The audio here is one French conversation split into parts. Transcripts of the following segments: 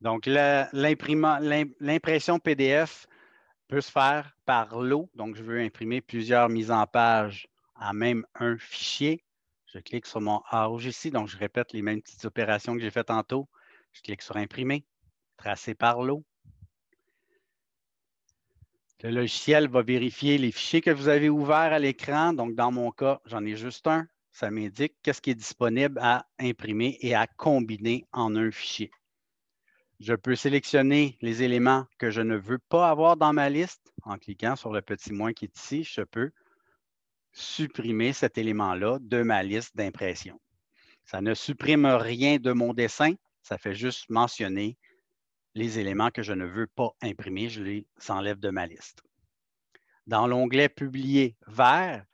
Donc, l'impression PDF peut se faire par lot. Donc, je veux imprimer plusieurs mises en page à même un fichier. Je clique sur mon A rouge ici. Donc, je répète les mêmes petites opérations que j'ai faites tantôt. Je clique sur Imprimer, tracer par lot. Le logiciel va vérifier les fichiers que vous avez ouverts à l'écran. Donc, dans mon cas, j'en ai juste un. Ça m'indique qu'est-ce qui est disponible à imprimer et à combiner en un fichier. Je peux sélectionner les éléments que je ne veux pas avoir dans ma liste en cliquant sur le petit moins qui est ici. Je peux supprimer cet élément-là de ma liste d'impression. Ça ne supprime rien de mon dessin, ça fait juste mentionner les éléments que je ne veux pas imprimer, je les enlève de ma liste. Dans l'onglet Publier vert,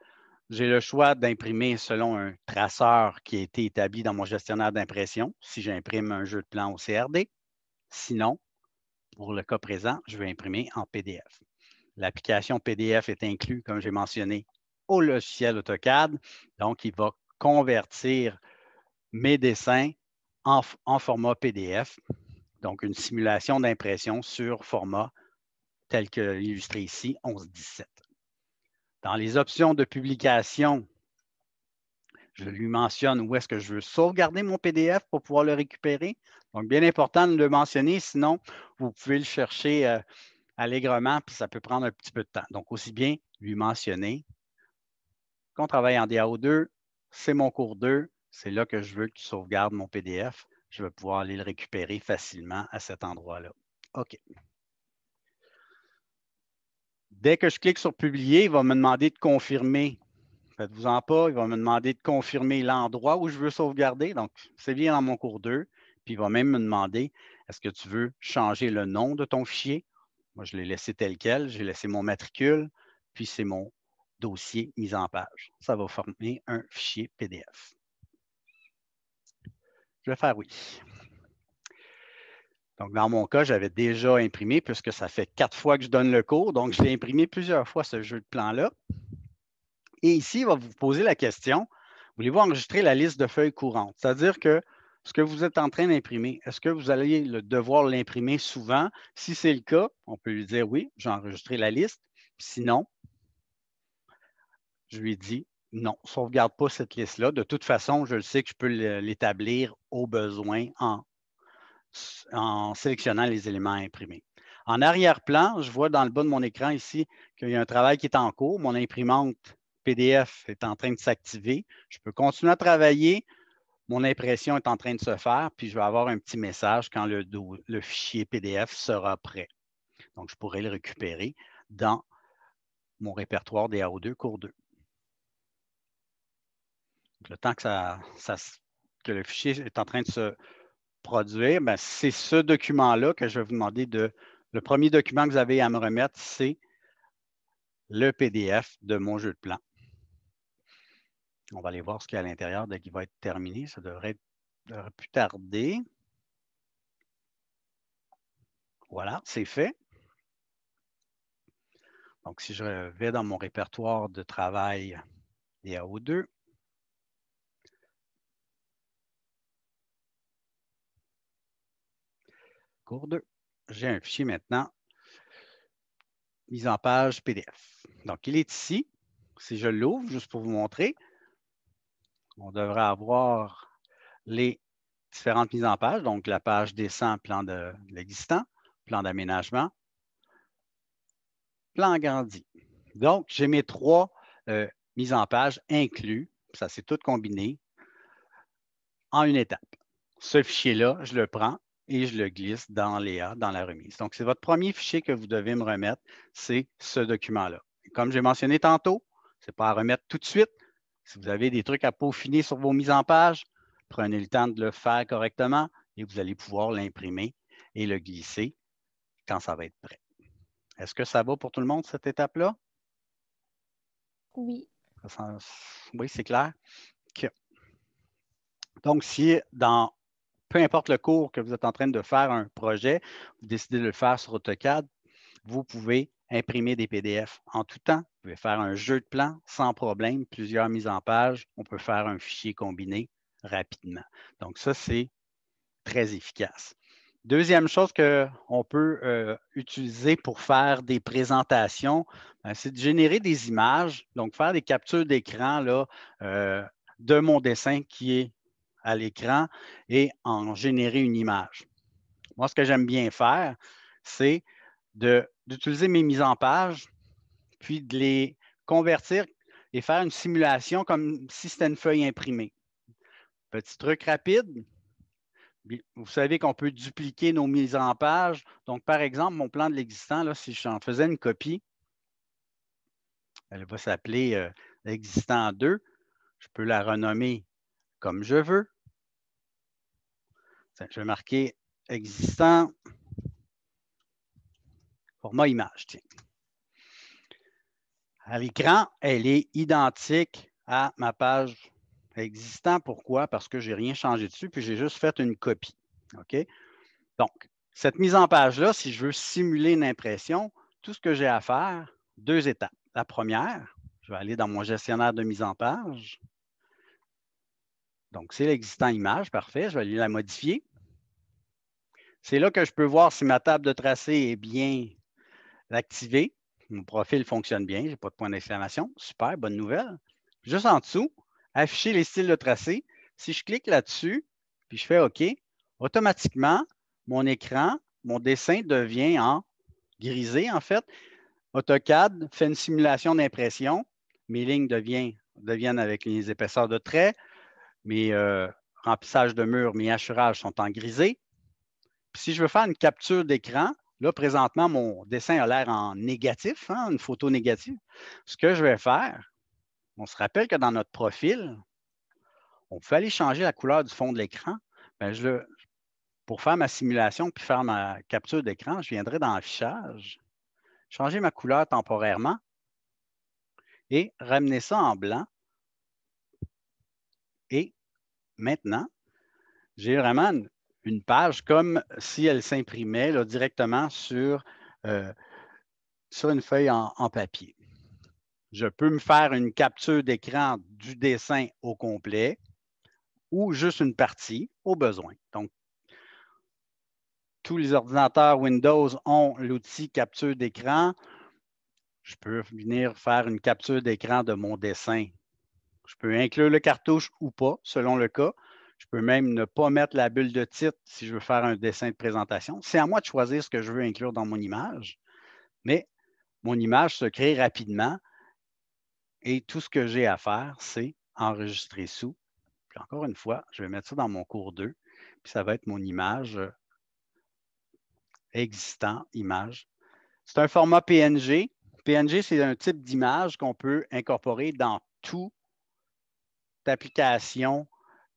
j'ai le choix d'imprimer selon un traceur qui a été établi dans mon gestionnaire d'impression, si j'imprime un jeu de plan au CRD, Sinon, pour le cas présent, je vais imprimer en PDF. L'application PDF est inclue, comme j'ai mentionné, au logiciel AutoCAD. Donc, il va convertir mes dessins en, format PDF, donc une simulation d'impression sur format tel que illustré ici, 11-17. Dans les options de publication, je lui mentionne où est-ce que je veux sauvegarder mon PDF pour pouvoir le récupérer. Donc, bien important de le mentionner, sinon, vous pouvez le chercher euh, allègrement, puis ça peut prendre un petit peu de temps. Donc, aussi bien lui mentionner qu'on travaille en DAO2, c'est mon cours 2, c'est là que je veux que tu sauvegardes mon PDF. Je vais pouvoir aller le récupérer facilement à cet endroit-là. OK. Dès que je clique sur Publier, il va me demander de confirmer. Faites-vous en pas, il va me demander de confirmer l'endroit où je veux sauvegarder. Donc, c'est bien dans mon cours 2 puis il va même me demander est-ce que tu veux changer le nom de ton fichier Moi, je l'ai laissé tel quel, j'ai laissé mon matricule, puis c'est mon dossier mis en page. Ça va former un fichier PDF. Je vais faire oui. Donc, dans mon cas, j'avais déjà imprimé, puisque ça fait quatre fois que je donne le cours, donc j'ai imprimé plusieurs fois ce jeu de plan-là. Et ici, il va vous poser la question, voulez-vous enregistrer la liste de feuilles courantes? C'est-à-dire que ce que vous êtes en train d'imprimer, est-ce que vous allez le devoir l'imprimer souvent? Si c'est le cas, on peut lui dire oui, j'ai enregistré la liste. Sinon, je lui dis non, sauvegarde pas cette liste-là. De toute façon, je le sais que je peux l'établir au besoin en, en sélectionnant les éléments à imprimer. En arrière-plan, je vois dans le bas de mon écran ici qu'il y a un travail qui est en cours. Mon imprimante PDF est en train de s'activer. Je peux continuer à travailler mon impression est en train de se faire, puis je vais avoir un petit message quand le, fichier PDF sera prêt. Donc, je pourrai le récupérer dans mon répertoire des AO2 cours 2. le temps que, ça, que, le fichier est en train de se produire, ben, c'est ce document-là que je vais vous demander de... Le premier document que vous avez à me remettre, c'est le PDF de mon jeu de plan. On va aller voir ce qu'il y a à l'intérieur dès qu'il va être terminé. Ça devrait, être, plus tarder. Voilà, c'est fait. Donc, si je vais dans mon répertoire de travail DAO2, cours 2, j'ai un fichier maintenant, mise en page PDF. Donc, il est ici. Si je l'ouvre, juste pour vous montrer, on devrait avoir les différentes mises en page, donc la page descend, plan de, l'existant, plan d'aménagement, plan grandi. Donc, j'ai mes trois euh, mises en page inclus, ça c'est tout combiné, en une étape. Ce fichier-là, je le prends et je le glisse dans Léa, dans la remise. Donc, c'est votre premier fichier que vous devez me remettre, c'est ce document-là. Comme j'ai mentionné tantôt, ce n'est pas à remettre tout de suite, si vous avez des trucs à peaufiner sur vos mises en page, prenez le temps de le faire correctement et vous allez pouvoir l'imprimer et le glisser quand ça va être prêt. Est-ce que ça va pour tout le monde, cette étape-là? Oui. Oui, c'est clair. Donc, si dans peu importe le cours que vous êtes en train de faire un projet, vous décidez de le faire sur AutoCAD, vous pouvez imprimer des PDF en tout temps. Vous pouvez faire un jeu de plans sans problème, plusieurs mises en page. On peut faire un fichier combiné rapidement. Donc, ça, c'est très efficace. Deuxième chose qu'on peut euh, utiliser pour faire des présentations, euh, c'est de générer des images, donc faire des captures d'écran euh, de mon dessin qui est à l'écran et en générer une image. Moi, ce que j'aime bien faire, c'est de d'utiliser mes mises en page, puis de les convertir et faire une simulation comme si c'était une feuille imprimée. Petit truc rapide. Vous savez qu'on peut dupliquer nos mises en page. Donc, par exemple, mon plan de l'existant, si j'en faisais une copie, elle va s'appeler l'existant euh, 2. Je peux la renommer comme je veux. Je vais marquer existant pour ma image. Tiens. À l'écran, elle est identique à ma page existante. Pourquoi? Parce que je n'ai rien changé dessus, puis j'ai juste fait une copie. OK? Donc, cette mise en page-là, si je veux simuler une impression, tout ce que j'ai à faire, deux étapes. La première, je vais aller dans mon gestionnaire de mise en page. Donc, c'est l'existant image, parfait. Je vais aller la modifier. C'est là que je peux voir si ma table de tracé est bien l'activer. Mon profil fonctionne bien, je n'ai pas de point d'exclamation. Super, bonne nouvelle. Juste en dessous, afficher les styles de tracé. Si je clique là-dessus, puis je fais OK, automatiquement, mon écran, mon dessin devient en grisé, en fait. AutoCAD fait une simulation d'impression. Mes lignes deviennent, avec les épaisseurs de traits. Mes euh, remplissages de murs, mes hachurages sont en grisé. si je veux faire une capture d'écran, Là, présentement, mon dessin a l'air en négatif, hein, une photo négative. Ce que je vais faire, on se rappelle que dans notre profil, on peut aller changer la couleur du fond de l'écran. Ben, pour faire ma simulation puis faire ma capture d'écran, je viendrai dans Affichage, changer ma couleur temporairement et ramener ça en blanc. Et maintenant, j'ai vraiment une une page comme si elle s'imprimait directement euh, sur, une feuille en, en, papier. Je peux me faire une capture d'écran du dessin au complet ou juste une partie au besoin. Donc, tous les ordinateurs Windows ont l'outil capture d'écran. Je peux venir faire une capture d'écran de mon dessin. Je peux inclure le cartouche ou pas, selon le cas. Je peux même ne pas mettre la bulle de titre si je veux faire un dessin de présentation. C'est à moi de choisir ce que je veux inclure dans mon image, mais mon image se crée rapidement et tout ce que j'ai à faire, c'est enregistrer sous. encore une fois, je vais mettre ça dans mon cours 2, puis ça va être mon image euh, existant, image. C'est un format PNG. PNG, c'est un type d'image qu'on peut incorporer dans toute application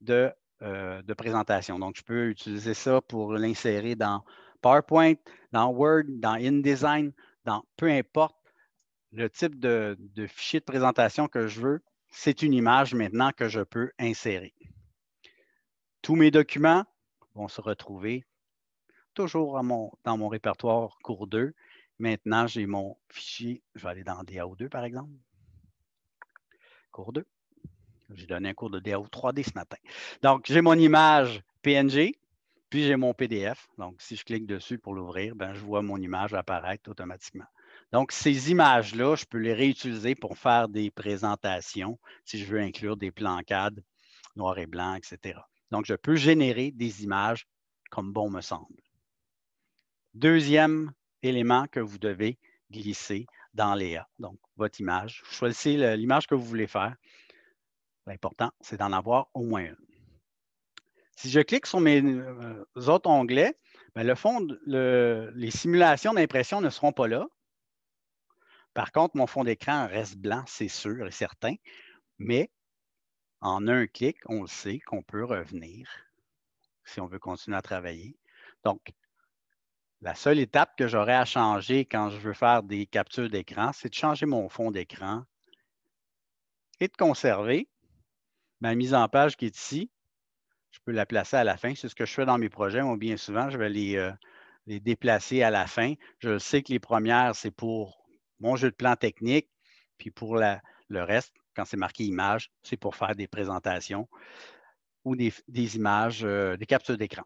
de euh, de présentation. Donc, je peux utiliser ça pour l'insérer dans PowerPoint, dans Word, dans InDesign, dans peu importe le type de, fichier de présentation que je veux. C'est une image maintenant que je peux insérer. Tous mes documents vont se retrouver toujours dans mon répertoire cours 2. Maintenant, j'ai mon fichier. Je vais aller dans DAO2, par exemple. Cours 2. J'ai donné un cours de DAO 3D ce matin. Donc, j'ai mon image PNG, puis j'ai mon PDF. Donc, si je clique dessus pour l'ouvrir, ben, je vois mon image apparaître automatiquement. Donc, ces images-là, je peux les réutiliser pour faire des présentations si je veux inclure des plancades noires et blanc, etc. Donc, je peux générer des images comme bon me semble. Deuxième élément que vous devez glisser dans Léa. Donc, votre image. Vous choisissez l'image que vous voulez faire. L'important, c'est d'en avoir au moins une. Si je clique sur mes euh, autres onglets, ben, le fond, les simulations d'impression ne seront pas là. Par contre, mon fond d'écran reste blanc, c'est sûr et certain, mais en un clic, on sait qu'on peut revenir si on veut continuer à travailler. Donc, la seule étape que j'aurai à changer quand je veux faire des captures d'écran, c'est de changer mon fond d'écran et de conserver ma mise en page qui est ici, je peux la placer à la fin. C'est ce que je fais dans mes projets. Moi, bien souvent, je vais les, euh, les déplacer à la fin. Je sais que les premières, c'est pour mon jeu de plan technique, puis pour la, le reste, quand c'est marqué images, c'est pour faire des présentations ou des, images, euh, des captures d'écran.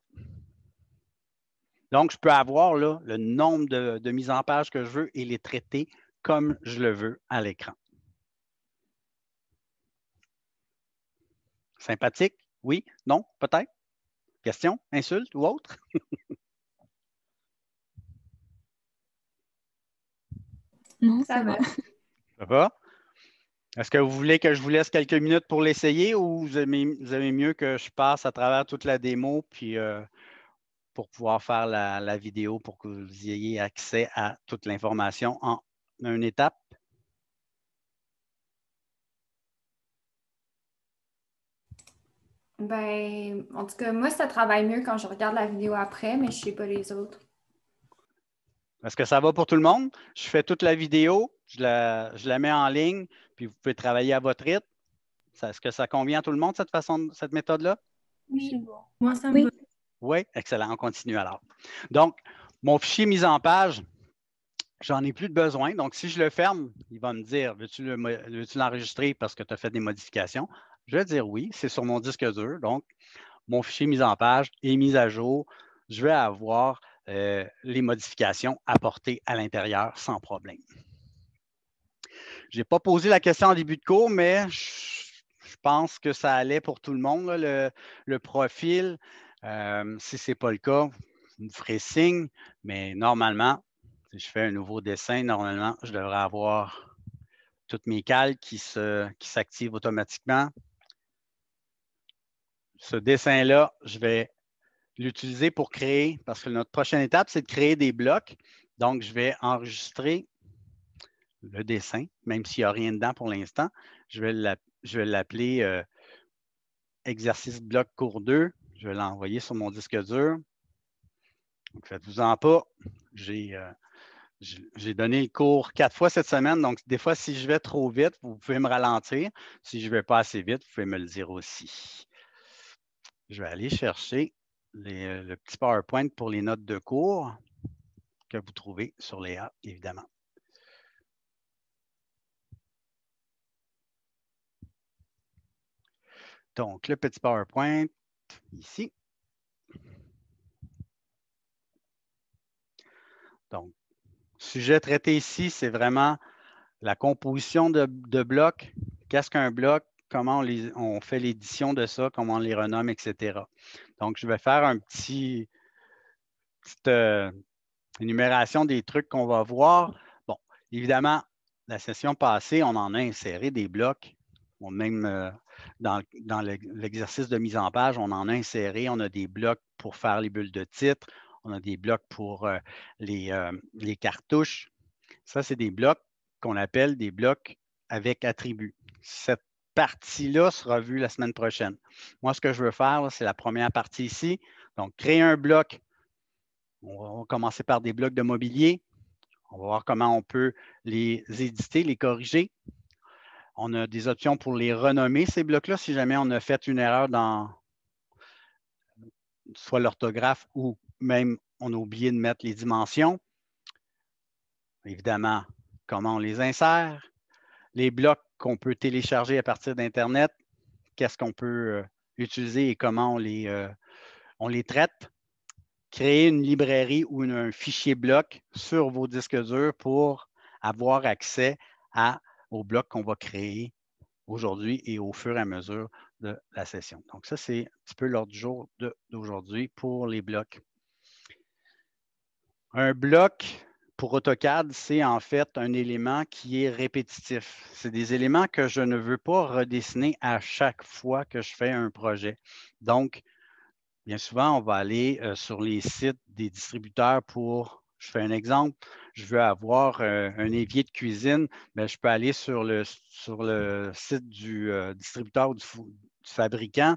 Donc, je peux avoir le nombre de mises en page que je veux et les traiter comme je le veux à l'écran. Sympathique? Oui? Non? Peut-être? Question? Insulte ou autre? non, ça, va. Ça va? Est-ce que vous voulez que je vous laisse quelques minutes pour l'essayer ou vous aimez, mieux que je passe à travers toute la démo puis euh, pour pouvoir faire la, vidéo pour que vous ayez accès à toute l'information en une étape? Ben, en tout cas, moi, ça travaille mieux quand je regarde la vidéo après, mais je ne sais pas les autres. Est-ce que ça va pour tout le monde? Je fais toute la vidéo, je la, mets en ligne, puis vous pouvez travailler à votre rythme. Est-ce que ça convient à tout le monde, cette façon, cette méthode-là? Oui, moi, ça me Oui, excellent. On continue alors. Donc, mon fichier mise en page, j'en ai plus de besoin. Donc, si je le ferme, il va me dire, veux-tu l'enregistrer le, parce que tu as fait des modifications? Je vais dire oui, c'est sur mon disque dur. Donc, mon fichier mise en page est mis à jour. Je vais avoir euh, les modifications apportées à l'intérieur sans problème. Je n'ai pas posé la question en début de cours, mais je, pense que ça allait pour tout le monde, le, profil. Euh, si ce n'est pas le cas, vous me ferez signe, mais normalement, si je fais un nouveau dessin, normalement, je devrais avoir toutes mes cales qui s'activent automatiquement ce dessin-là, je vais l'utiliser pour créer, parce que notre prochaine étape, c'est de créer des blocs. Donc, je vais enregistrer le dessin, même s'il n'y a rien dedans pour l'instant. Je vais l'appeler euh, exercice bloc cours 2. Je vais l'envoyer sur mon disque dur. Donc, faites-vous-en pas. Euh, j'ai j'ai donné le cours quatre fois cette semaine, donc des fois, si je vais trop vite, vous pouvez me ralentir. Si je ne vais pas assez vite, vous pouvez me le dire aussi. Je vais aller chercher euh, le petit PowerPoint pour les notes de cours que vous trouvez sur les A, évidemment. Donc, le petit PowerPoint ici. Donc, sujet traité ici, c'est vraiment la composition de blocs. Qu'est-ce qu'un bloc? comment on, fait l'édition de ça, comment on les renomme, etc. Donc, je vais faire un petit, petite euh, énumération des trucs qu'on va voir. Bon, évidemment, la session passée, on en a inséré des blocs, même euh, dans, l'exercice de mise en page, on en a inséré, on a des blocs pour faire les bulles de titre, on a des blocs pour euh, les, cartouches. Ça, c'est des blocs qu'on appelle des blocs avec attributs partie-là sera vue la semaine prochaine. Moi, ce que je veux faire, c'est la première partie ici. Donc, créer un bloc. On va commencer par des blocs de mobilier. On va voir comment on peut les éditer, les corriger. On a des options pour les renommer, ces blocs-là, si jamais on a fait une erreur dans soit l'orthographe ou même on a oublié de mettre les dimensions. Évidemment, comment on les insère. Les blocs qu'on peut télécharger à partir d'Internet, qu'est-ce qu'on peut euh, utiliser et comment on les, euh, on les traite. Créer une librairie ou un fichier bloc sur vos disques durs pour avoir accès aux blocs qu'on va créer aujourd'hui et au fur et à mesure de la session. Donc, ça, c'est un petit peu l'ordre du jour d'aujourd'hui pour les blocs. Un bloc, pour AutoCAD, c'est en fait un élément qui est répétitif. C'est des éléments que je ne veux pas redessiner à chaque fois que je fais un projet. Donc, bien souvent, on va aller euh, sur les sites des distributeurs pour, je fais un exemple, je veux avoir euh, un évier de cuisine, mais ben, je peux aller sur le, sur le site du euh, distributeur ou du fabricant.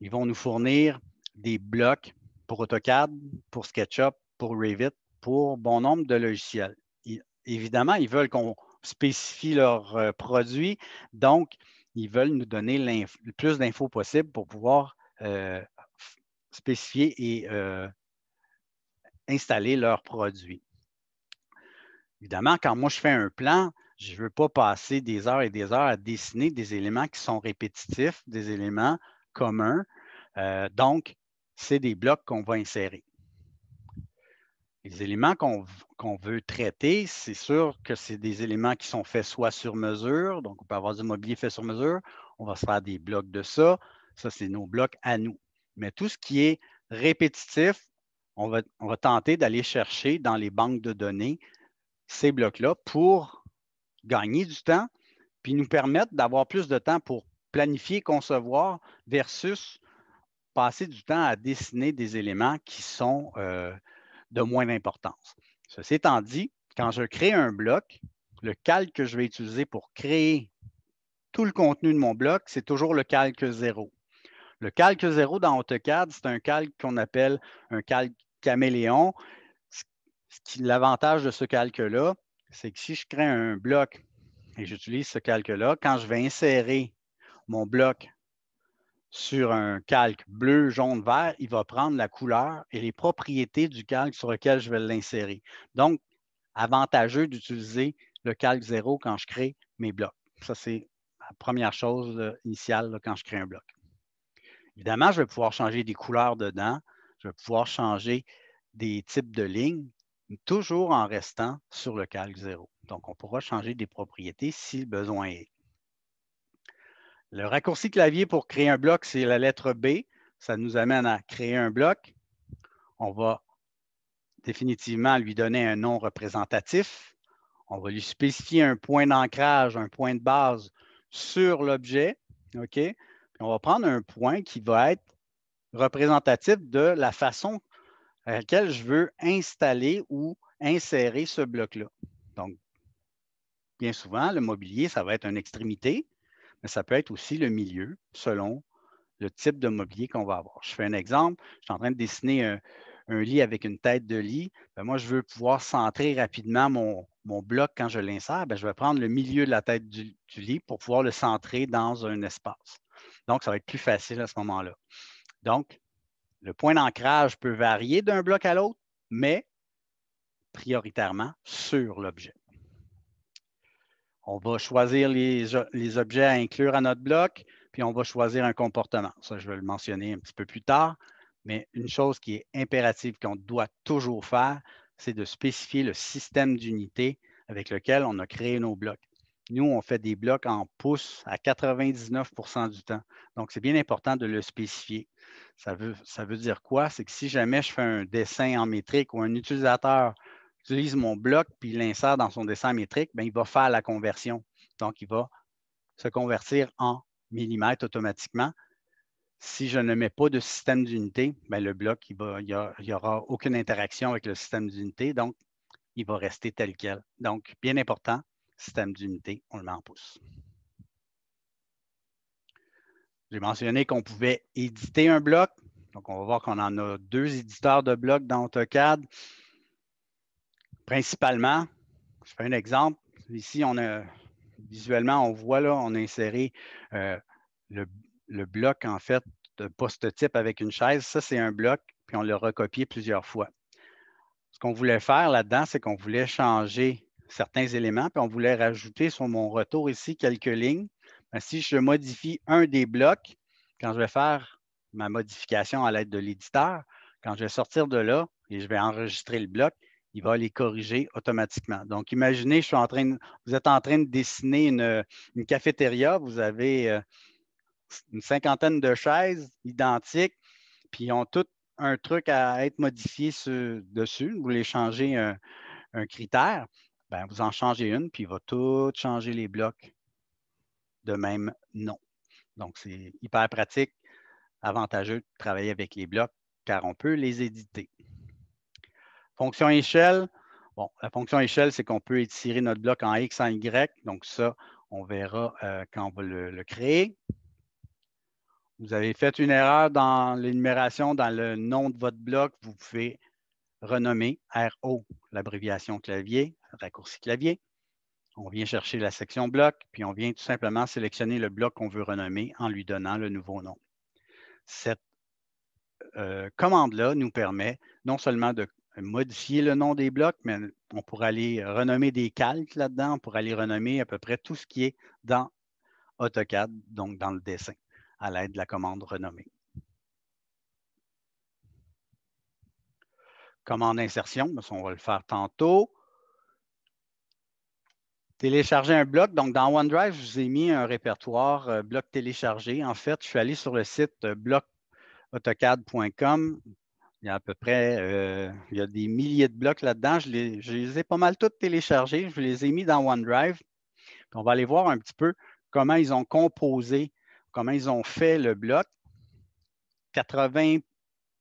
Ils vont nous fournir des blocs pour AutoCAD, pour SketchUp, pour Revit pour bon nombre de logiciels. évidemment, ils veulent qu'on spécifie leurs euh, produits, donc ils veulent nous donner le plus d'infos possible pour pouvoir euh, spécifier et euh, installer leurs produits. Évidemment, quand moi je fais un plan, je ne veux pas passer des heures et des heures à dessiner des éléments qui sont répétitifs, des éléments communs. donc, c'est des blocs qu'on va insérer. Les éléments qu'on veut traiter, c'est sûr que c'est des éléments qui sont faits soit sur mesure, donc on peut avoir du mobilier fait sur mesure, on va se faire des blocs de ça, ça c'est nos blocs à nous. Mais tout ce qui est répétitif, on va, tenter d'aller chercher dans les banques de données ces blocs-là pour gagner du temps, puis nous permettre d'avoir plus de temps pour planifier, concevoir versus passer du temps à dessiner des éléments qui sont... Euh, de moins d'importance. Ceci étant dit, quand je crée un bloc, le calque que je vais utiliser pour créer tout le contenu de mon bloc, c'est toujours le calque 0. Le calque 0 dans AutoCAD, c'est un calque qu'on appelle un calque caméléon. L'avantage de ce calque-là, c'est que si je crée un bloc et j'utilise ce calque-là, quand je vais insérer mon bloc sur un calque bleu, jaune, vert, il va prendre la couleur et les propriétés du calque sur lequel je vais l'insérer. Donc, avantageux d'utiliser le calque zéro quand je crée mes blocs. Ça, c'est la première chose euh, initiale quand je crée un bloc. Évidemment, je vais pouvoir changer des couleurs dedans, je vais pouvoir changer des types de lignes, toujours en restant sur le calque zéro. Donc, on pourra changer des propriétés si le besoin est. Le raccourci clavier pour créer un bloc, c'est la lettre B. Ça nous amène à créer un bloc. On va définitivement lui donner un nom représentatif. On va lui spécifier un point d'ancrage, un point de base sur l'objet. OK? on va prendre un point qui va être représentatif de la façon à laquelle je veux installer ou insérer ce bloc-là. Donc, bien souvent, le mobilier, ça va être une extrémité mais ça peut être aussi le milieu selon le type de mobilier qu'on va avoir. Je fais un exemple, je suis en train de dessiner un, lit avec une tête de lit. Ben, moi, je veux pouvoir centrer rapidement mon, bloc quand je l'insère. Ben, je vais prendre le milieu de la tête du, lit pour pouvoir le centrer dans un espace. Donc, ça va être plus facile à ce moment-là. Donc, le point d'ancrage peut varier d'un bloc à l'autre, mais prioritairement sur l'objet on va choisir les, objets à inclure à notre bloc, puis on va choisir un comportement. Ça, je vais le mentionner un petit peu plus tard, mais une chose qui est impérative, qu'on doit toujours faire, c'est de spécifier le système d'unité avec lequel on a créé nos blocs. Nous, on fait des blocs en pouces à 99 du temps. Donc, c'est bien important de le spécifier. Ça veut, ça veut dire quoi? C'est que si jamais je fais un dessin en métrique ou un utilisateur utilise mon bloc puis l'insère dans son dessin métrique, ben, il va faire la conversion. Donc, il va se convertir en millimètres automatiquement. Si je ne mets pas de système d'unité, ben, le bloc, il n'y aura aucune interaction avec le système d'unité, donc il va rester tel quel. Donc, bien important, système d'unité, on le met en pouce. J'ai mentionné qu'on pouvait éditer un bloc. Donc, on va voir qu'on en a deux éditeurs de blocs dans AutoCAD. Principalement, je fais un exemple. Ici, on a visuellement, on voit là, on a inséré euh, le, bloc en fait de poste type avec une chaise. Ça, c'est un bloc, puis on l'a recopié plusieurs fois. Ce qu'on voulait faire là-dedans, c'est qu'on voulait changer certains éléments, puis on voulait rajouter sur mon retour ici quelques lignes. Ben, si je modifie un des blocs, quand je vais faire ma modification à l'aide de l'éditeur, quand je vais sortir de là et je vais enregistrer le bloc, il va les corriger automatiquement. Donc, imaginez, je suis en train, vous êtes en train de dessiner une, cafétéria, vous avez euh, une cinquantaine de chaises identiques, puis ils ont tout un truc à être modifié dessus, vous voulez changer un, critère, ben, vous en changez une, puis il va tout changer les blocs de même nom. Donc, c'est hyper pratique, avantageux de travailler avec les blocs car on peut les éditer. Fonction échelle, bon, la fonction échelle, c'est qu'on peut étirer notre bloc en X, en Y. Donc ça, on verra euh, quand on va le, créer. Vous avez fait une erreur dans l'énumération, dans le nom de votre bloc. Vous pouvez renommer RO, l'abréviation clavier, raccourci clavier. On vient chercher la section bloc, puis on vient tout simplement sélectionner le bloc qu'on veut renommer en lui donnant le nouveau nom. Cette euh, commande-là nous permet non seulement de modifier le nom des blocs, mais on pourrait aller renommer des calques là-dedans, on aller renommer à peu près tout ce qui est dans AutoCAD, donc dans le dessin, à l'aide de la commande renommée. Commande insertion, on va le faire tantôt. Télécharger un bloc. Donc, dans OneDrive, je vous ai mis un répertoire euh, bloc téléchargé. En fait, je suis allé sur le site euh, blocautocad.com il y a à peu près euh, il y a des milliers de blocs là-dedans. Je les, ai pas mal tous téléchargés. Je les ai mis dans OneDrive. on va aller voir un petit peu comment ils ont composé, comment ils ont fait le bloc. 80,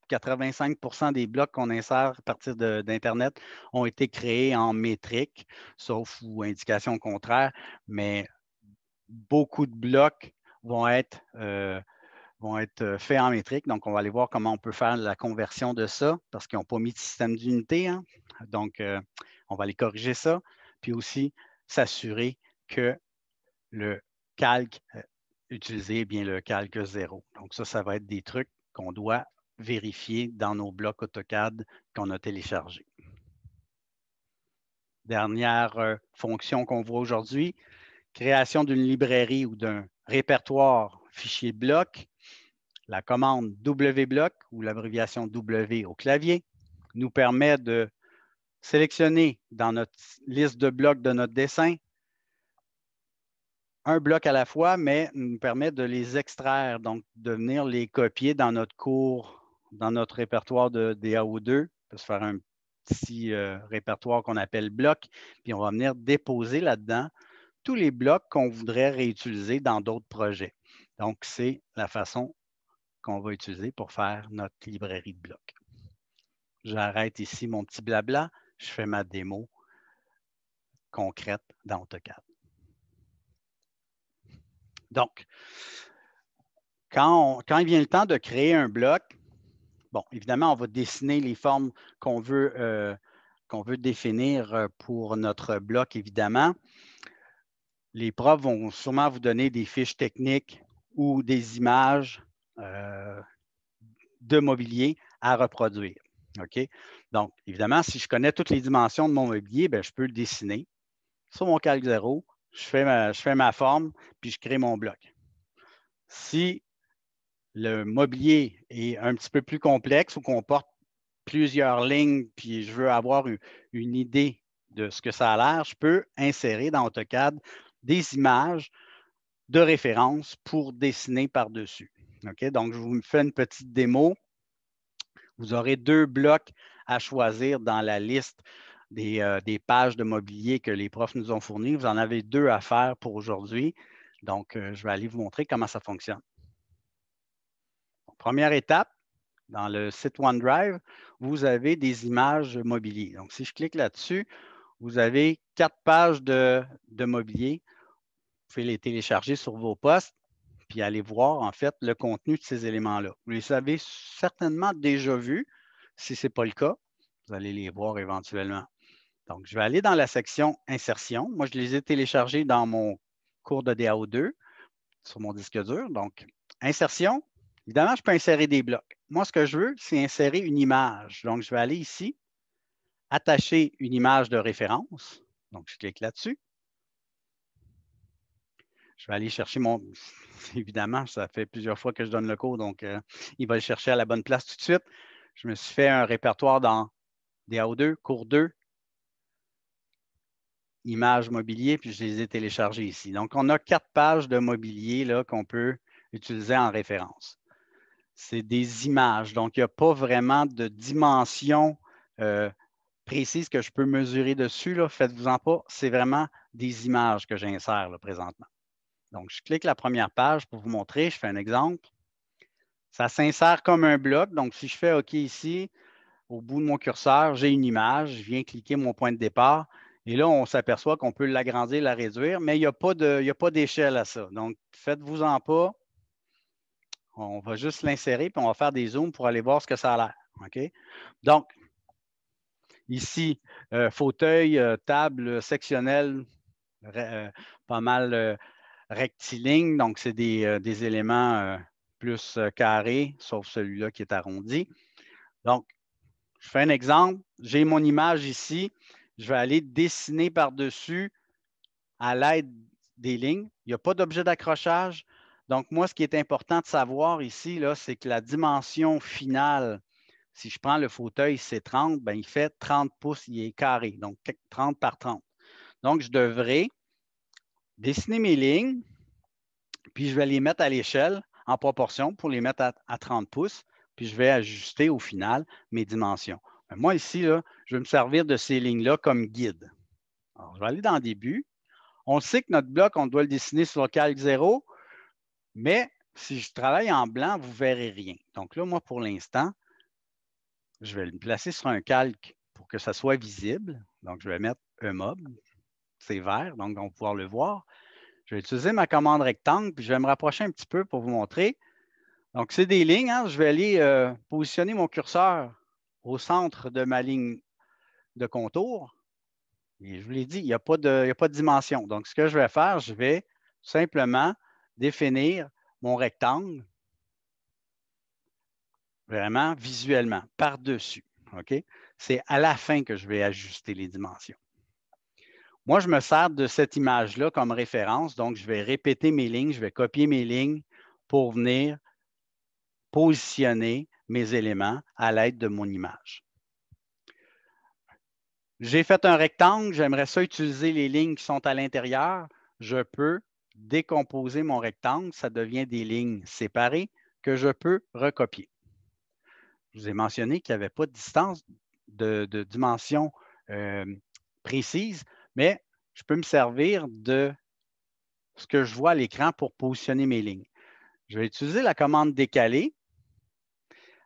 85 des blocs qu'on insère à partir d'Internet ont été créés en métrique, sauf ou indication contraire, mais beaucoup de blocs vont être euh, vont être euh, faits en métrique. Donc, on va aller voir comment on peut faire la conversion de ça parce qu'ils n'ont pas mis de système d'unité. Hein. Donc, euh, on va aller corriger ça. Puis aussi, s'assurer que le calque euh, utilisé est bien le calque zéro. Donc, ça, ça va être des trucs qu'on doit vérifier dans nos blocs AutoCAD qu'on a téléchargés. Dernière fonction qu'on voit aujourd'hui, création d'une librairie ou d'un répertoire fichier bloc la commande W bloc ou l'abréviation W au clavier nous permet de sélectionner dans notre liste de blocs de notre dessin un bloc à la fois, mais nous permet de les extraire, donc de venir les copier dans notre cours, dans notre répertoire de DAO2. On peut se faire un petit euh, répertoire qu'on appelle bloc, puis on va venir déposer là-dedans tous les blocs qu'on voudrait réutiliser dans d'autres projets. Donc, c'est la façon qu'on va utiliser pour faire notre librairie de blocs. J'arrête ici mon petit blabla. Je fais ma démo concrète dans AutoCAD. Donc, quand, il vient le temps de créer un bloc, bon, évidemment, on va dessiner les formes qu'on veut, euh, veut, définir euh, pour notre bloc, évidemment. Les profs vont sûrement vous donner des fiches techniques ou des images euh, de mobilier à reproduire. OK? Donc, évidemment, si je connais toutes les dimensions de mon mobilier, ben, je peux le dessiner. Sur mon calque zéro, je fais, ma, je fais ma forme, puis je crée mon bloc. Si le mobilier est un petit peu plus complexe ou comporte plusieurs lignes, puis je veux avoir une, une idée de ce que ça a l'air, je peux insérer dans AutoCAD des images de référence pour dessiner par-dessus. Donc, je vous fais une petite démo. Vous aurez deux blocs à choisir dans la liste euh, des, pages de mobilier que les profs nous ont fournies. Vous en avez deux à faire pour aujourd'hui. Donc, euh, je vais aller vous montrer comment ça fonctionne. première étape, dans le site OneDrive, vous avez des images mobilier. Donc, si je clique là-dessus, vous avez quatre pages de mobilier. Vous pouvez les télécharger sur vos postes puis aller voir en fait le contenu de ces éléments-là. Vous les avez certainement déjà vus. Si ce n'est pas le cas, vous allez les voir éventuellement. Donc, je vais aller dans la section insertion. Moi, je les ai téléchargés dans mon cours de DAO2 sur mon disque dur. Donc, insertion, évidemment, je peux insérer des blocs. Moi, ce que je veux, c'est insérer une image. Donc, je vais aller ici, attacher une image de référence. Donc, je clique là-dessus je vais aller chercher mon. Évidemment, ça fait plusieurs fois que je donne le cours, donc euh, il va le chercher à la bonne place tout de suite. Je me suis fait un répertoire dans DAO2, cours 2, images mobilier, puis je les ai téléchargées ici. Donc, on a quatre pages de mobilier qu'on peut utiliser en référence. C'est des images, donc il n'y a pas vraiment de dimension euh, précise que je peux mesurer dessus. Faites-vous-en pas, c'est vraiment des images que j'insère présentement. Donc, je clique la première page pour vous montrer. Je fais un exemple. Ça s'insère comme un bloc. Donc, si je fais OK ici, au bout de mon curseur, j'ai une image. Je viens cliquer mon point de départ. Et là, on s'aperçoit qu'on peut l'agrandir, la réduire, mais il n'y a pas d'échelle à ça. Donc, faites-vous-en pas. On va juste l'insérer, puis on va faire des zooms pour aller voir ce que ça a l'air. Donc, ici, euh, fauteuil, euh, table sectionnelle, euh, pas mal rectiligne, donc c'est des, euh, des, éléments euh, plus euh, carrés, sauf celui-là qui est arrondi. Donc, je fais un exemple, j'ai mon image ici, je vais aller dessiner par-dessus à l'aide des lignes. Il n'y a pas d'objet d'accrochage. Donc, moi, ce qui est important de savoir ici, c'est que la dimension finale, si je prends le fauteuil, c'est 30, ben il fait 30 pouces, il est carré, donc 30 par 30. Donc, je devrais, dessiner mes lignes, puis je vais les mettre à l'échelle en proportion pour les mettre à, 30 pouces, puis je vais ajuster au final mes dimensions. moi, ici, je vais me servir de ces lignes-là comme guide. Alors, je vais aller dans Début. On sait que notre bloc, on doit le dessiner sur le calque 0, mais si je travaille en blanc, vous ne verrez rien. Donc là, moi, pour l'instant, je vais le placer sur un calque pour que ça soit visible. Donc, je vais mettre un mob, c'est vert, donc on va pouvoir le voir. Je vais utiliser ma commande rectangle, puis je vais me rapprocher un petit peu pour vous montrer. Donc, c'est des lignes. Hein. Je vais aller euh, positionner mon curseur au centre de ma ligne de contour. Et je vous l'ai dit, il n'y a, a, pas de dimension. Donc, ce que je vais faire, je vais simplement définir mon rectangle vraiment visuellement, par-dessus. C'est à la fin que je vais ajuster les dimensions. Moi, je me sers de cette image-là comme référence. Donc, je vais répéter mes lignes, je vais copier mes lignes pour venir positionner mes éléments à l'aide de mon image. J'ai fait un rectangle, j'aimerais ça utiliser les lignes qui sont à l'intérieur. Je peux décomposer mon rectangle, ça devient des lignes séparées que je peux recopier. Je vous ai mentionné qu'il n'y avait pas de distance de, dimension euh, précise mais je peux me servir de ce que je vois à l'écran pour positionner mes lignes. Je vais utiliser la commande décaler.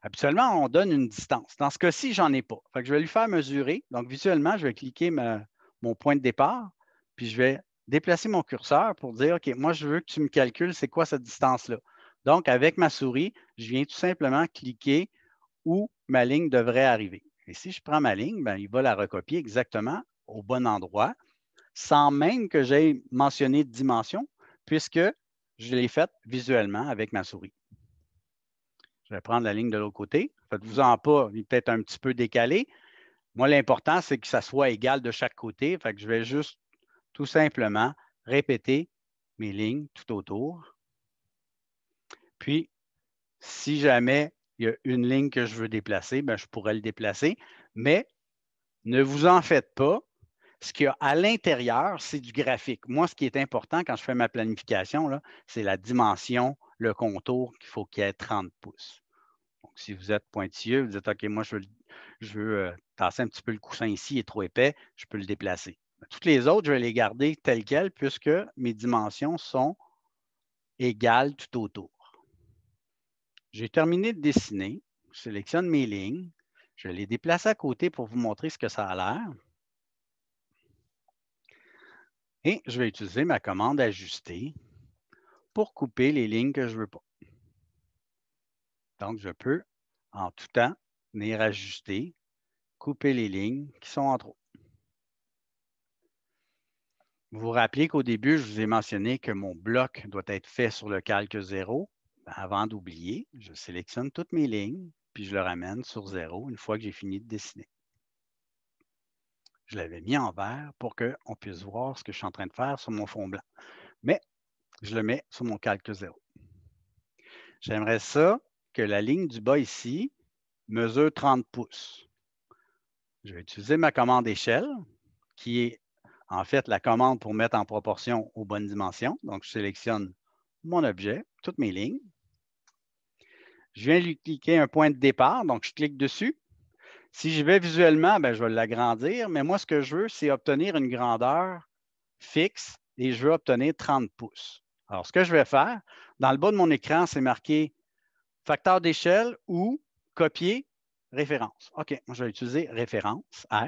Habituellement, on donne une distance. Dans ce cas-ci, je n'en ai pas. je vais lui faire mesurer. Donc, visuellement, je vais cliquer mon point de départ, puis je vais déplacer mon curseur pour dire, OK, moi, je veux que tu me calcules c'est quoi cette distance-là. Donc, avec ma souris, je viens tout simplement cliquer où ma ligne devrait arriver. Et si je prends ma ligne, ben, il va la recopier exactement au bon endroit, sans même que j'aie mentionné de dimension, puisque je l'ai faite visuellement avec ma souris. Je vais prendre la ligne de l'autre côté. Faites-vous-en pas, il est peut-être un petit peu décalé. Moi, l'important, c'est que ça soit égal de chaque côté. je vais juste tout simplement répéter mes lignes tout autour. Puis, si jamais il y a une ligne que je veux déplacer, ben, je pourrais le déplacer. Mais ne vous en faites pas, ce qu'il y a à l'intérieur, c'est du graphique. Moi, ce qui est important quand je fais ma planification, c'est la dimension, le contour qu'il faut qu'il y ait 30 pouces. Donc, si vous êtes pointilleux, vous dites OK, moi, je veux, euh, tasser un petit peu le coussin ici, il est trop épais, je peux le déplacer. Toutes les autres, je vais les garder telles quelles puisque mes dimensions sont égales tout autour. J'ai terminé de dessiner, je sélectionne mes lignes, je les déplace à côté pour vous montrer ce que ça a l'air. Et je vais utiliser ma commande ajuster pour couper les lignes que je ne veux pas. Donc, je peux, en tout temps, venir ajuster, couper les lignes qui sont en trop. Vous vous rappelez qu'au début, je vous ai mentionné que mon bloc doit être fait sur le calque 0. Ben, avant d'oublier, je sélectionne toutes mes lignes, puis je le ramène sur 0 une fois que j'ai fini de dessiner je l'avais mis en vert pour qu'on puisse voir ce que je suis en train de faire sur mon fond blanc. Mais je le mets sur mon calque zéro. J'aimerais ça que la ligne du bas ici mesure 30 pouces. Je vais utiliser ma commande échelle, qui est en fait la commande pour mettre en proportion aux bonnes dimensions. Donc, je sélectionne mon objet, toutes mes lignes. Je viens lui cliquer un point de départ, donc je clique dessus. Si j'y vais visuellement, ben, je vais l'agrandir, mais moi, ce que je veux, c'est obtenir une grandeur fixe et je veux obtenir 30 pouces. Alors, ce que je vais faire, dans le bas de mon écran, c'est marqué facteur d'échelle ou copier référence. OK, moi, je vais utiliser référence, R.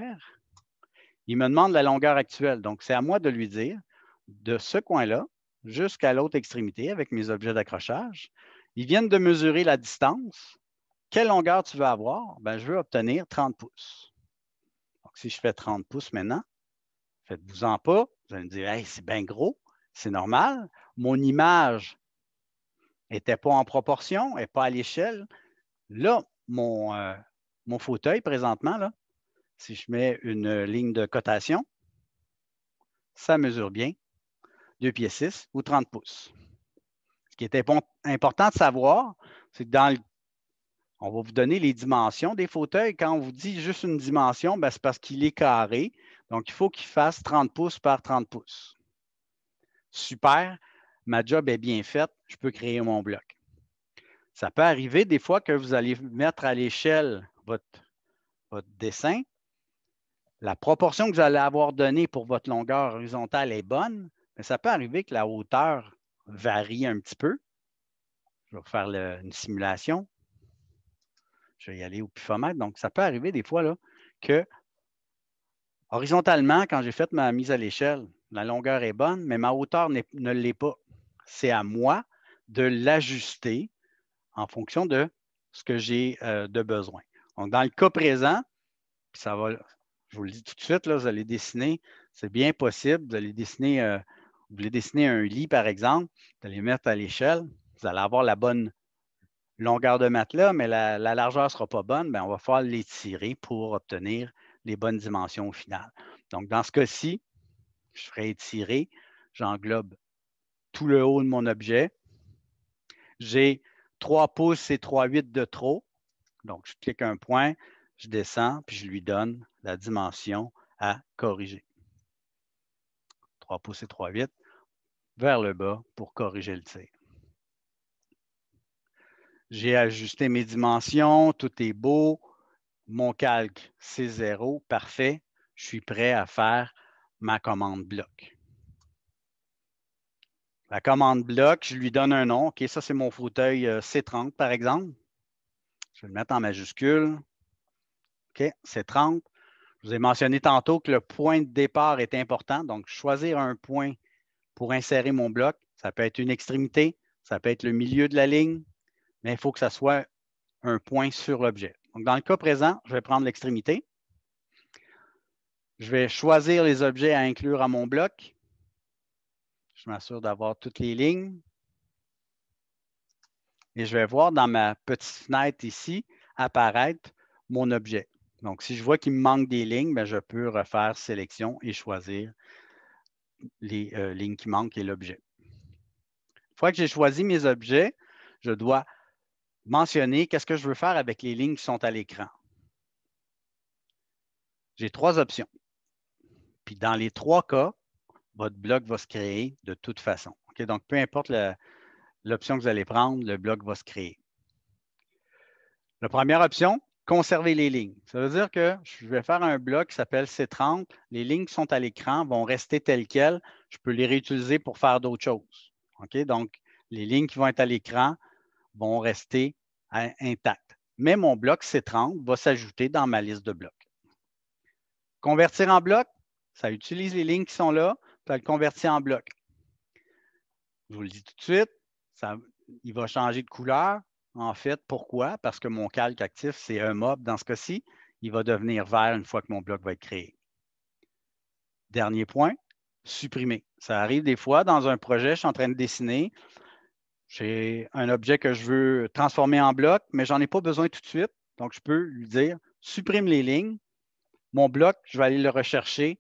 Il me demande la longueur actuelle. Donc, c'est à moi de lui dire de ce coin-là jusqu'à l'autre extrémité avec mes objets d'accrochage. Ils viennent de mesurer la distance quelle longueur tu veux avoir? Ben, je veux obtenir 30 pouces. Donc, si je fais 30 pouces maintenant, faites-vous en pas. Vous allez me dire, hey, c'est bien gros, c'est normal. Mon image n'était pas en proportion, et pas à l'échelle. Là, mon, euh, mon fauteuil présentement, là, si je mets une ligne de cotation, ça mesure bien 2 pieds 6 ou 30 pouces. Ce qui est important de savoir, c'est que dans le on va vous donner les dimensions des fauteuils. Quand on vous dit juste une dimension, ben, c'est parce qu'il est carré. Donc, il faut qu'il fasse 30 pouces par 30 pouces. Super, ma job est bien faite, je peux créer mon bloc. Ça peut arriver des fois que vous allez mettre à l'échelle votre, dessin. La proportion que vous allez avoir donnée pour votre longueur horizontale est bonne, mais ça peut arriver que la hauteur varie un petit peu. Je vais faire une simulation je vais y aller au pifomètre. Donc, ça peut arriver des fois là, que horizontalement, quand j'ai fait ma mise à l'échelle, la longueur est bonne, mais ma hauteur ne l'est pas. C'est à moi de l'ajuster en fonction de ce que j'ai euh, de besoin. Donc, dans le cas présent, ça va, je vous le dis tout de suite, là, vous allez dessiner, c'est bien possible, vous allez dessiner, euh, vous voulez dessiner un lit, par exemple, vous allez mettre à l'échelle, vous allez avoir la bonne longueur de matelas, mais la, largeur ne sera pas bonne, ben, on va falloir l'étirer pour obtenir les bonnes dimensions au final. Donc, dans ce cas-ci, je ferai étirer, j'englobe tout le haut de mon objet. J'ai 3 pouces et 3,8 de trop. Donc, je clique un point, je descends, puis je lui donne la dimension à corriger. 3 pouces et 3,8 vers le bas pour corriger le tir. J'ai ajusté mes dimensions, tout est beau. Mon calque, c'est zéro, parfait. Je suis prêt à faire ma commande bloc. La commande bloc, je lui donne un nom. OK, ça, c'est mon fauteuil euh, C30, par exemple. Je vais le mettre en majuscule. OK, C30. Je vous ai mentionné tantôt que le point de départ est important. Donc, choisir un point pour insérer mon bloc, ça peut être une extrémité, ça peut être le milieu de la ligne, mais il faut que ça soit un point sur objet. Donc, dans le cas présent, je vais prendre l'extrémité. Je vais choisir les objets à inclure à mon bloc. Je m'assure d'avoir toutes les lignes. Et je vais voir dans ma petite fenêtre ici apparaître mon objet. Donc, si je vois qu'il me manque des lignes, ben, je peux refaire sélection et choisir les euh, lignes qui manquent et l'objet. Une fois que j'ai choisi mes objets, je dois mentionner qu'est-ce que je veux faire avec les lignes qui sont à l'écran. J'ai trois options. Puis dans les trois cas, votre bloc va se créer de toute façon. Donc, peu importe l'option que vous allez prendre, le bloc va se créer. La première option, conserver les lignes. Ça veut dire que je vais faire un bloc qui s'appelle C30. Les lignes qui sont à l'écran vont rester telles quelles. Je peux les réutiliser pour faire d'autres choses. Ok, Donc, les lignes qui vont être à l'écran, vont rester intacts. Mais mon bloc C30 va s'ajouter dans ma liste de blocs. Convertir en bloc, ça utilise les lignes qui sont là, ça le convertir en bloc. Je vous le dis tout de suite, ça, il va changer de couleur. En fait, pourquoi? Parce que mon calque actif, c'est un mob dans ce cas-ci. Il va devenir vert une fois que mon bloc va être créé. Dernier point, supprimer. Ça arrive des fois dans un projet, je suis en train de dessiner, j'ai un objet que je veux transformer en bloc, mais je n'en ai pas besoin tout de suite. Donc, je peux lui dire supprime les lignes. Mon bloc, je vais aller le rechercher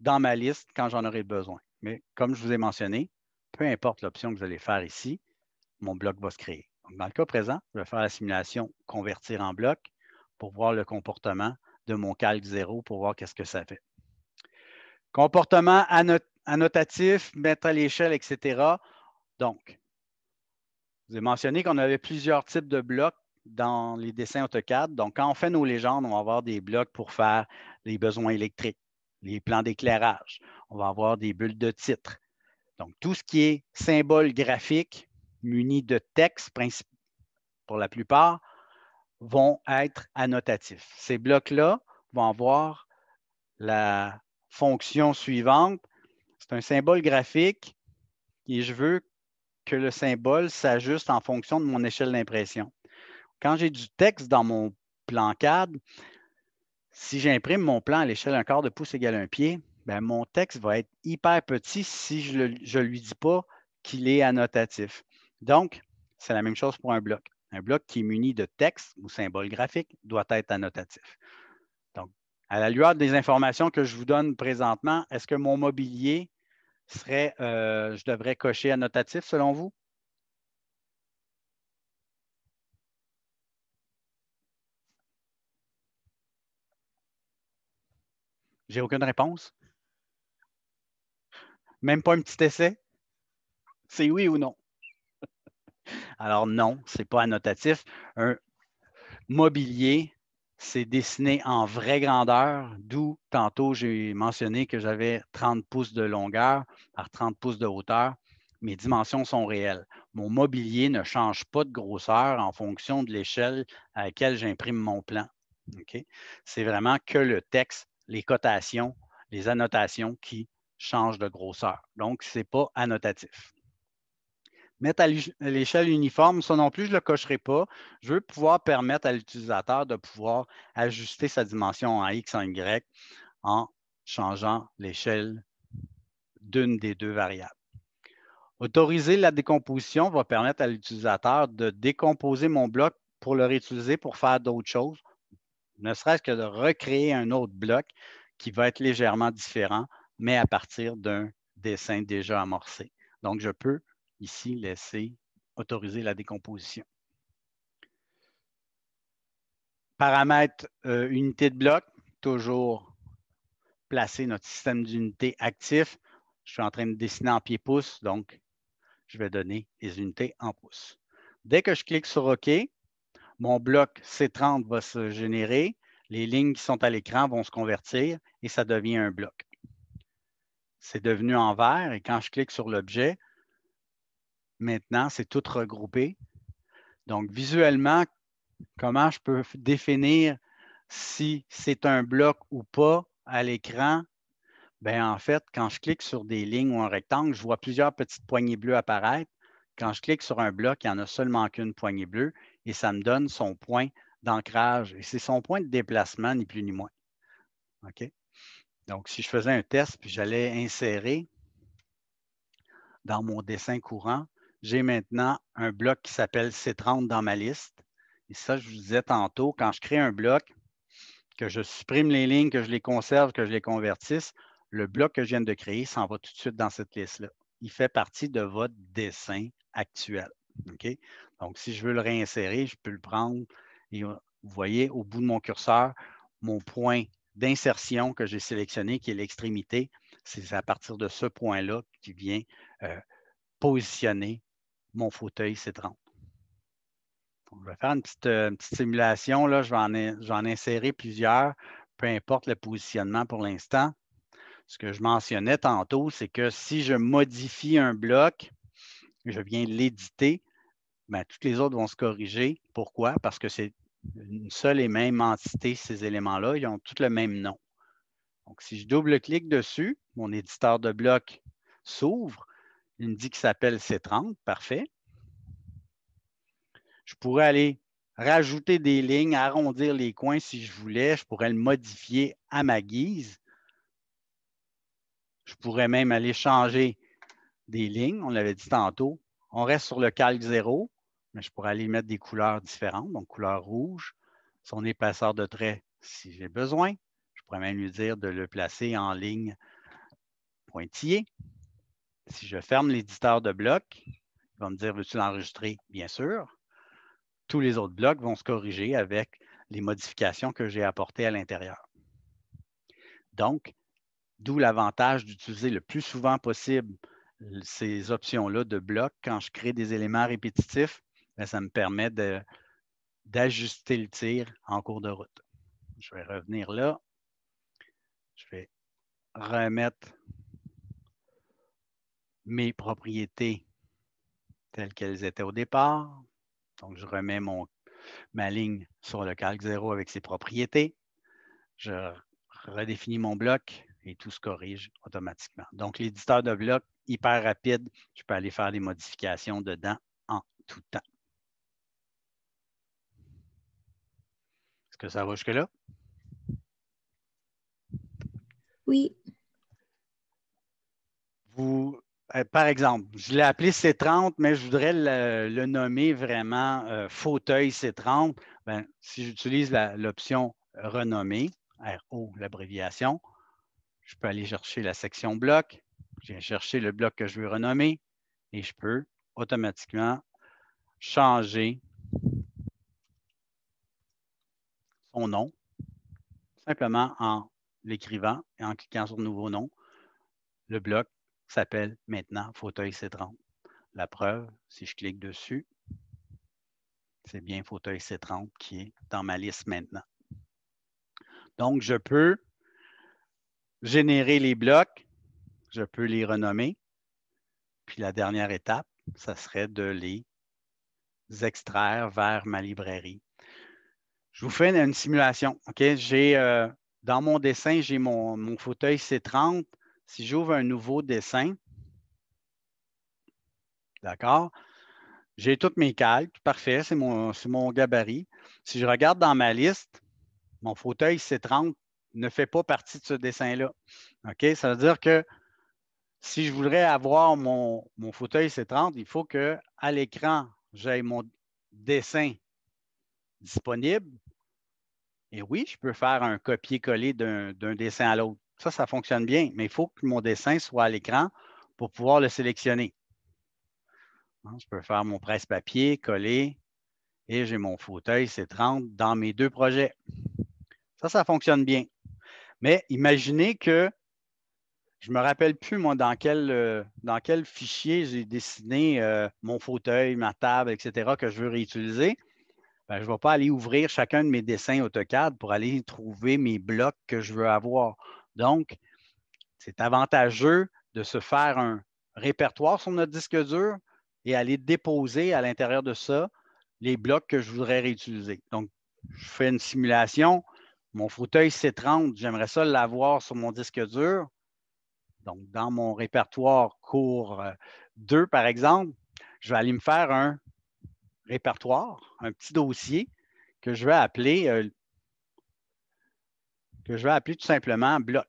dans ma liste quand j'en aurai besoin. Mais comme je vous ai mentionné, peu importe l'option que vous allez faire ici, mon bloc va se créer. dans le cas présent, je vais faire la simulation convertir en bloc pour voir le comportement de mon calque zéro pour voir qu'est-ce que ça fait. Comportement annotatif, mettre à l'échelle, etc. Donc, vous avez mentionné qu'on avait plusieurs types de blocs dans les dessins AutoCAD. Donc, quand on fait nos légendes, on va avoir des blocs pour faire les besoins électriques, les plans d'éclairage. On va avoir des bulles de titre. Donc, tout ce qui est symbole graphique muni de texte, pour la plupart, vont être annotatifs. Ces blocs-là vont avoir la fonction suivante. C'est un symbole graphique et je veux que le symbole s'ajuste en fonction de mon échelle d'impression. Quand j'ai du texte dans mon plan cadre, si j'imprime mon plan à l'échelle d'un quart de pouce égale un pied, ben, mon texte va être hyper petit si je ne lui dis pas qu'il est annotatif. Donc, c'est la même chose pour un bloc. Un bloc qui est muni de texte ou symbole graphique doit être annotatif. Donc, à la lueur des informations que je vous donne présentement, est-ce que mon mobilier serait, euh, je devrais cocher annotatif selon vous? J'ai aucune réponse. Même pas un petit essai. C'est oui ou non. Alors non, ce n'est pas annotatif. Un mobilier, c'est dessiné en vraie grandeur, d'où tantôt j'ai mentionné que j'avais 30 pouces de longueur par 30 pouces de hauteur. Mes dimensions sont réelles. Mon mobilier ne change pas de grosseur en fonction de l'échelle à laquelle j'imprime mon plan. C'est vraiment que le texte, les cotations, les annotations qui changent de grosseur. Donc, ce n'est pas annotatif. Mettre à l'échelle uniforme, ça non plus, je ne le cocherai pas. Je veux pouvoir permettre à l'utilisateur de pouvoir ajuster sa dimension en X, en Y en changeant l'échelle d'une des deux variables. Autoriser la décomposition va permettre à l'utilisateur de décomposer mon bloc pour le réutiliser pour faire d'autres choses, ne serait-ce que de recréer un autre bloc qui va être légèrement différent, mais à partir d'un dessin déjà amorcé. Donc, je peux Ici, laisser autoriser la décomposition. Paramètre euh, unité de bloc, toujours placer notre système d'unités actif. Je suis en train de dessiner en pied pouces donc je vais donner les unités en pouces. Dès que je clique sur OK, mon bloc C30 va se générer, les lignes qui sont à l'écran vont se convertir et ça devient un bloc. C'est devenu en vert et quand je clique sur l'objet, Maintenant, c'est tout regroupé. Donc, visuellement, comment je peux définir si c'est un bloc ou pas à l'écran? Bien, en fait, quand je clique sur des lignes ou un rectangle, je vois plusieurs petites poignées bleues apparaître. Quand je clique sur un bloc, il n'y en a seulement qu'une poignée bleue et ça me donne son point d'ancrage. Et c'est son point de déplacement, ni plus ni moins. OK? Donc, si je faisais un test, puis j'allais insérer dans mon dessin courant, j'ai maintenant un bloc qui s'appelle C30 dans ma liste. Et ça, je vous disais tantôt, quand je crée un bloc, que je supprime les lignes, que je les conserve, que je les convertisse, le bloc que je viens de créer s'en va tout de suite dans cette liste-là. Il fait partie de votre dessin actuel. Donc, si je veux le réinsérer, je peux le prendre. Et vous voyez, au bout de mon curseur, mon point d'insertion que j'ai sélectionné, qui est l'extrémité, c'est à partir de ce point-là qui vient euh, positionner mon fauteuil c'est 30. Je vais faire une petite, euh, simulation. Là. Je, vais en, insérer plusieurs, peu importe le positionnement pour l'instant. Ce que je mentionnais tantôt, c'est que si je modifie un bloc, je viens l'éditer, mais ben, toutes les autres vont se corriger. Pourquoi? Parce que c'est une seule et même entité, ces éléments-là, ils ont tous le même nom. Donc, si je double-clique dessus, mon éditeur de blocs s'ouvre. Il me dit qu'il s'appelle C30. Parfait. Je pourrais aller rajouter des lignes, arrondir les coins si je voulais. Je pourrais le modifier à ma guise. Je pourrais même aller changer des lignes. On l'avait dit tantôt. On reste sur le calque zéro, mais je pourrais aller mettre des couleurs différentes, donc couleur rouge, son épaisseur de trait si j'ai besoin. Je pourrais même lui dire de le placer en ligne pointillée si je ferme l'éditeur de blocs, il va me dire veux-tu l'enregistrer Bien sûr. Tous les autres blocs vont se corriger avec les modifications que j'ai apportées à l'intérieur. Donc, d'où l'avantage d'utiliser le plus souvent possible ces options-là de blocs. Quand je crée des éléments répétitifs, ben, ça me permet d'ajuster le tir en cours de route. Je vais revenir là. Je vais remettre mes propriétés telles qu'elles étaient au départ. Donc, je remets mon, ma ligne sur le calque zéro avec ses propriétés. Je redéfinis mon bloc et tout se corrige automatiquement. Donc, l'éditeur de bloc, hyper rapide, je peux aller faire des modifications dedans en tout temps. Est-ce que ça va jusque-là? Oui. Euh, par exemple, je l'ai appelé C30, mais je voudrais le, nommer vraiment euh, fauteuil C30. Ben, si j'utilise l'option renommée, RO, l'abréviation, je peux aller chercher la section bloc. Je viens chercher le bloc que je veux renommer et je peux automatiquement changer son nom simplement en l'écrivant et en cliquant sur Nouveau nom. Le bloc s'appelle maintenant fauteuil C30. La preuve, si je clique dessus, c'est bien fauteuil C30 qui est dans ma liste maintenant. Donc, je peux générer les blocs, je peux les renommer. Puis la dernière étape, ça serait de les extraire vers ma librairie. Je vous fais une, simulation. J'ai euh, dans mon dessin, j'ai mon, mon, fauteuil C30. Si j'ouvre un nouveau dessin, d'accord, j'ai toutes mes calques, parfait, c'est mon, mon gabarit. Si je regarde dans ma liste, mon fauteuil C30 ne fait pas partie de ce dessin-là. OK? Ça veut dire que si je voudrais avoir mon, mon fauteuil C30, il faut que à l'écran, j'ai mon dessin disponible. Et oui, je peux faire un copier-coller d'un dessin à l'autre. Ça, ça fonctionne bien, mais il faut que mon dessin soit à l'écran pour pouvoir le sélectionner. Hein, je peux faire mon presse-papier, coller, et j'ai mon fauteuil C30 dans mes deux projets. Ça, ça fonctionne bien. Mais imaginez que je ne me rappelle plus, moi, dans quel, euh, fichier j'ai dessiné euh, mon fauteuil, ma table, etc., que je veux réutiliser. Ben, je ne vais pas aller ouvrir chacun de mes dessins AutoCAD pour aller trouver mes blocs que je veux avoir. Donc, c'est avantageux de se faire un répertoire sur notre disque dur et aller déposer à l'intérieur de ça les blocs que je voudrais réutiliser. Donc, je fais une simulation. Mon fauteuil C30, j'aimerais ça l'avoir sur mon disque dur. Donc, dans mon répertoire cours 2, euh, par exemple, je vais aller me faire un répertoire, un petit dossier que je vais appeler euh, je vais appeler tout simplement bloc.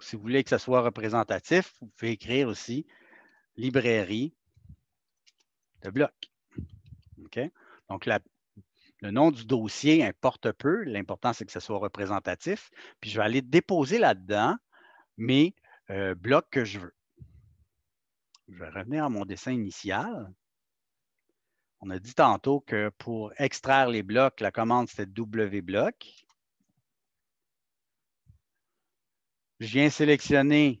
Si vous voulez que ce soit représentatif, vous pouvez écrire aussi librairie de bloc. Donc, le nom du dossier importe peu. L'important, c'est que ce soit représentatif. Puis, je vais aller déposer là-dedans mes euh, blocs que je veux. Je vais revenir à mon dessin initial. On a dit tantôt que pour extraire les blocs, la commande, c'était W bloc. Je viens sélectionner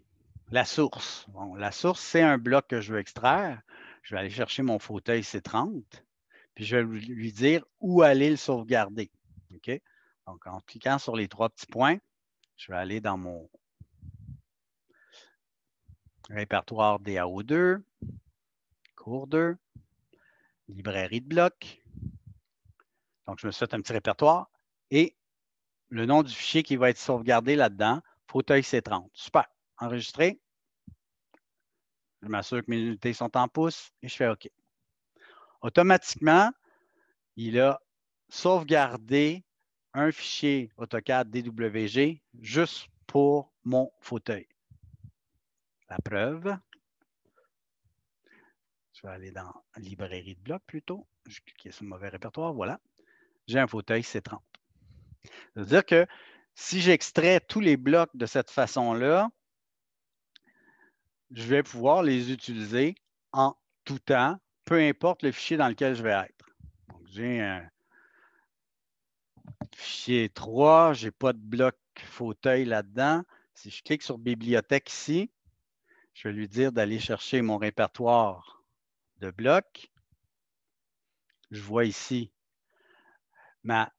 la source. la source, c'est un bloc que je veux extraire. Je vais aller chercher mon fauteuil C30, puis je vais lui dire où aller le sauvegarder. OK? Donc, en cliquant sur les trois petits points, je vais aller dans mon répertoire DAO2, cours 2, librairie de blocs. Donc, je me souhaite un petit répertoire et le nom du fichier qui va être sauvegardé là-dedans, Fauteuil C30. Super. Enregistré. Je m'assure que mes unités sont en pouces et je fais OK. Automatiquement, il a sauvegardé un fichier AutoCAD DWG juste pour mon fauteuil. La preuve, je vais aller dans librairie de blocs plutôt. Je clique sur le mauvais répertoire. Voilà. J'ai un fauteuil c 30 Ça veut dire que si j'extrais tous les blocs de cette façon-là, je vais pouvoir les utiliser en tout temps, peu importe le fichier dans lequel je vais être. J'ai un fichier 3, je n'ai pas de bloc fauteuil là-dedans. Si je clique sur Bibliothèque ici, je vais lui dire d'aller chercher mon répertoire de blocs. Je vois ici ma,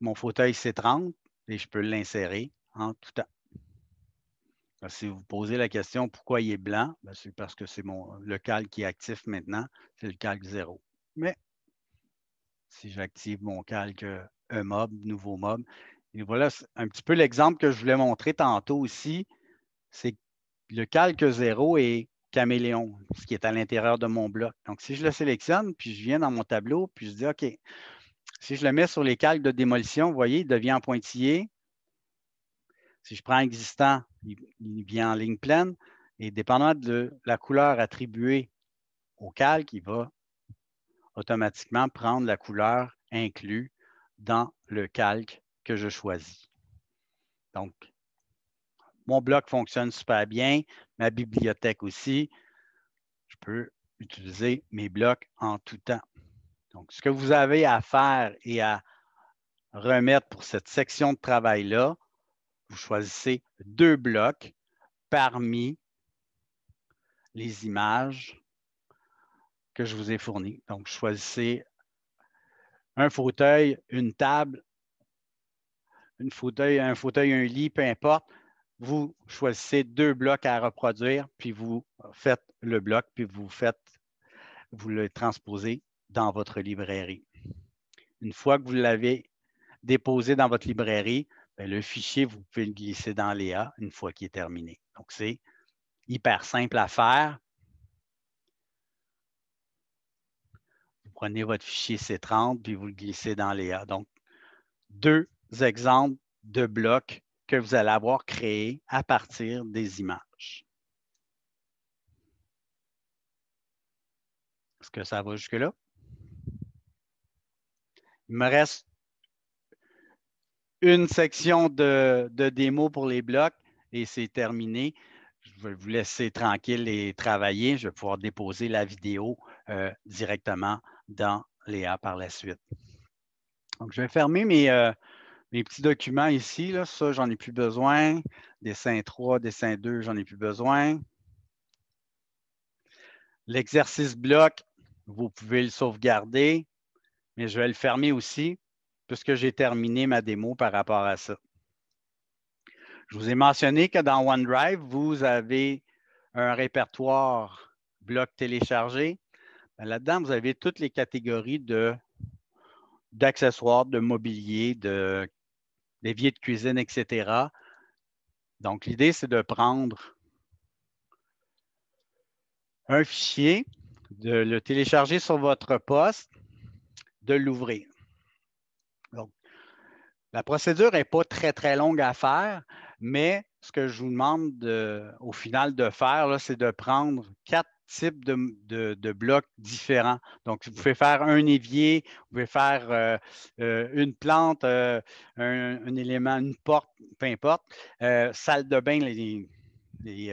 mon fauteuil C30 et je peux l'insérer en tout temps. si vous posez la question pourquoi il est blanc, ben, c'est parce que c'est le calque qui est actif maintenant, c'est le calque 0. Mais si j'active mon calque E-Mob, euh, e nouveau mob, et voilà un petit peu l'exemple que je voulais montrer tantôt aussi, c'est le calque 0 et caméléon, ce qui est à l'intérieur de mon bloc. Donc, si je le sélectionne, puis je viens dans mon tableau, puis je dis, OK, si je le mets sur les calques de démolition, vous voyez, il devient en pointillé. Si je prends existant, il, vient en ligne pleine. Et dépendant de la couleur attribuée au calque, il va automatiquement prendre la couleur inclue dans le calque que je choisis. Donc, mon bloc fonctionne super bien, ma bibliothèque aussi. Je peux utiliser mes blocs en tout temps. Donc, ce que vous avez à faire et à remettre pour cette section de travail-là, vous choisissez deux blocs parmi les images que je vous ai fournies. Donc, choisissez un fauteuil, une table, une fauteuil, un fauteuil, un lit, peu importe. Vous choisissez deux blocs à reproduire, puis vous faites le bloc, puis vous faites, vous le transposez dans votre librairie. Une fois que vous l'avez déposé dans votre librairie, ben, le fichier, vous pouvez le glisser dans Léa une fois qu'il est terminé. Donc, c'est hyper simple à faire. Vous prenez votre fichier C30 puis vous le glissez dans Léa. Donc, deux exemples de blocs que vous allez avoir créés à partir des images. Est-ce que ça va jusque-là? Il me reste une section de, démo pour les blocs et c'est terminé. Je vais vous laisser tranquille et travailler. Je vais pouvoir déposer la vidéo euh, directement dans Léa par la suite. Donc, je vais fermer mes, euh, petits documents ici. Là. Ça, j'en ai plus besoin. Dessin 3, dessin 2, j'en ai plus besoin. L'exercice bloc, vous pouvez le sauvegarder mais je vais le fermer aussi puisque j'ai terminé ma démo par rapport à ça. Je vous ai mentionné que dans OneDrive, vous avez un répertoire bloc téléchargé. Ben, là-dedans, vous avez toutes les catégories d'accessoires, de, mobilier, d'évier de cuisine, etc. Donc, l'idée, c'est de prendre un fichier, de le télécharger sur votre poste de l'ouvrir. Donc, la procédure n'est pas très, très longue à faire, mais ce que je vous demande au final de faire, c'est de prendre quatre types de, blocs différents. Donc, vous pouvez faire un évier, vous pouvez faire euh, euh, une plante, euh, un, élément, une porte, peu importe, salle de bain, les, les,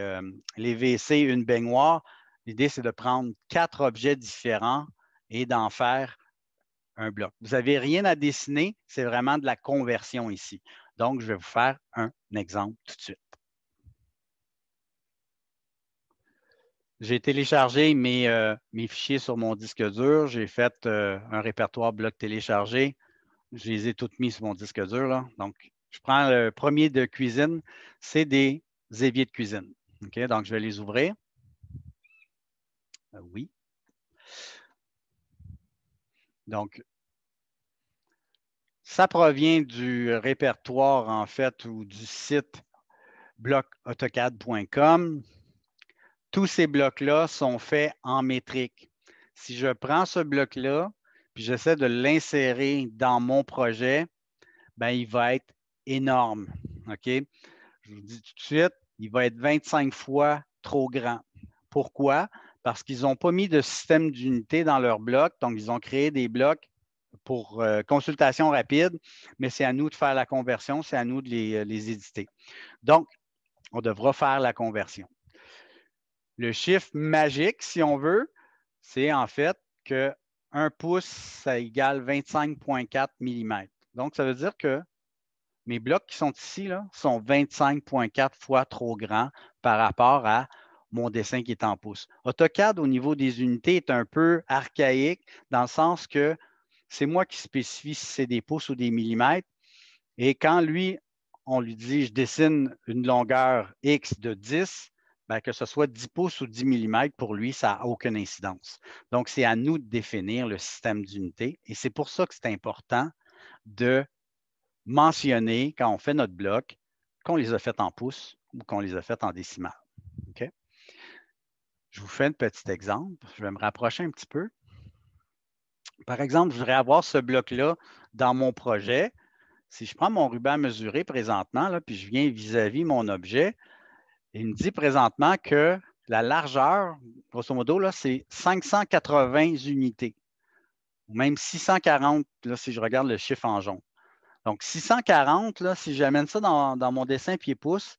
les WC, une baignoire. L'idée, c'est de prendre quatre objets différents et d'en faire un bloc. Vous n'avez rien à dessiner, c'est vraiment de la conversion ici. Donc, je vais vous faire un exemple tout de suite. J'ai téléchargé mes, euh, fichiers sur mon disque dur. J'ai fait euh, un répertoire bloc téléchargé. Je les ai toutes mis sur mon disque dur. Donc, je prends le premier de cuisine. C'est des éviers de cuisine. Donc, je vais les ouvrir. Euh, oui. Donc, ça provient du répertoire, en fait, ou du site blocautocad.com. Tous ces blocs-là sont faits en métrique. Si je prends ce bloc-là, puis j'essaie de l'insérer dans mon projet, ben, il va être énorme. OK? Je vous dis tout de suite, il va être 25 fois trop grand. Pourquoi? parce qu'ils n'ont pas mis de système d'unité dans leur bloc. Donc, ils ont créé des blocs pour euh, consultation rapide, mais c'est à nous de faire la conversion, c'est à nous de euh, les, éditer. Donc, on devra faire la conversion. Le chiffre magique, si on veut, c'est en fait que 1 pouce, ça égale 25,4 mm. Donc, ça veut dire que mes blocs qui sont ici là, sont 25,4 fois trop grands par rapport à mon dessin qui est en pouces. AutoCAD, au niveau des unités, est un peu archaïque dans le sens que c'est moi qui spécifie si c'est des pouces ou des millimètres. Et quand lui, on lui dit, je dessine une longueur X de 10, ben, que ce soit 10 pouces ou 10 millimètres, pour lui, ça n'a aucune incidence. Donc, c'est à nous de définir le système d'unités. Et c'est pour ça que c'est important de mentionner, quand on fait notre bloc, qu'on les a fait en pouces ou qu'on les a fait en décimales. Je vous fais un petit exemple. Je vais me rapprocher un petit peu. Par exemple, je voudrais avoir ce bloc-là dans mon projet. Si je prends mon ruban mesuré présentement, là, puis je viens vis-à-vis mon objet, il me dit présentement que la largeur, grosso modo, c'est 580 unités, ou même 640, si je regarde le chiffre en jaune. Donc, 640, là, si j'amène ça dans, dans, mon dessin pied-pouce,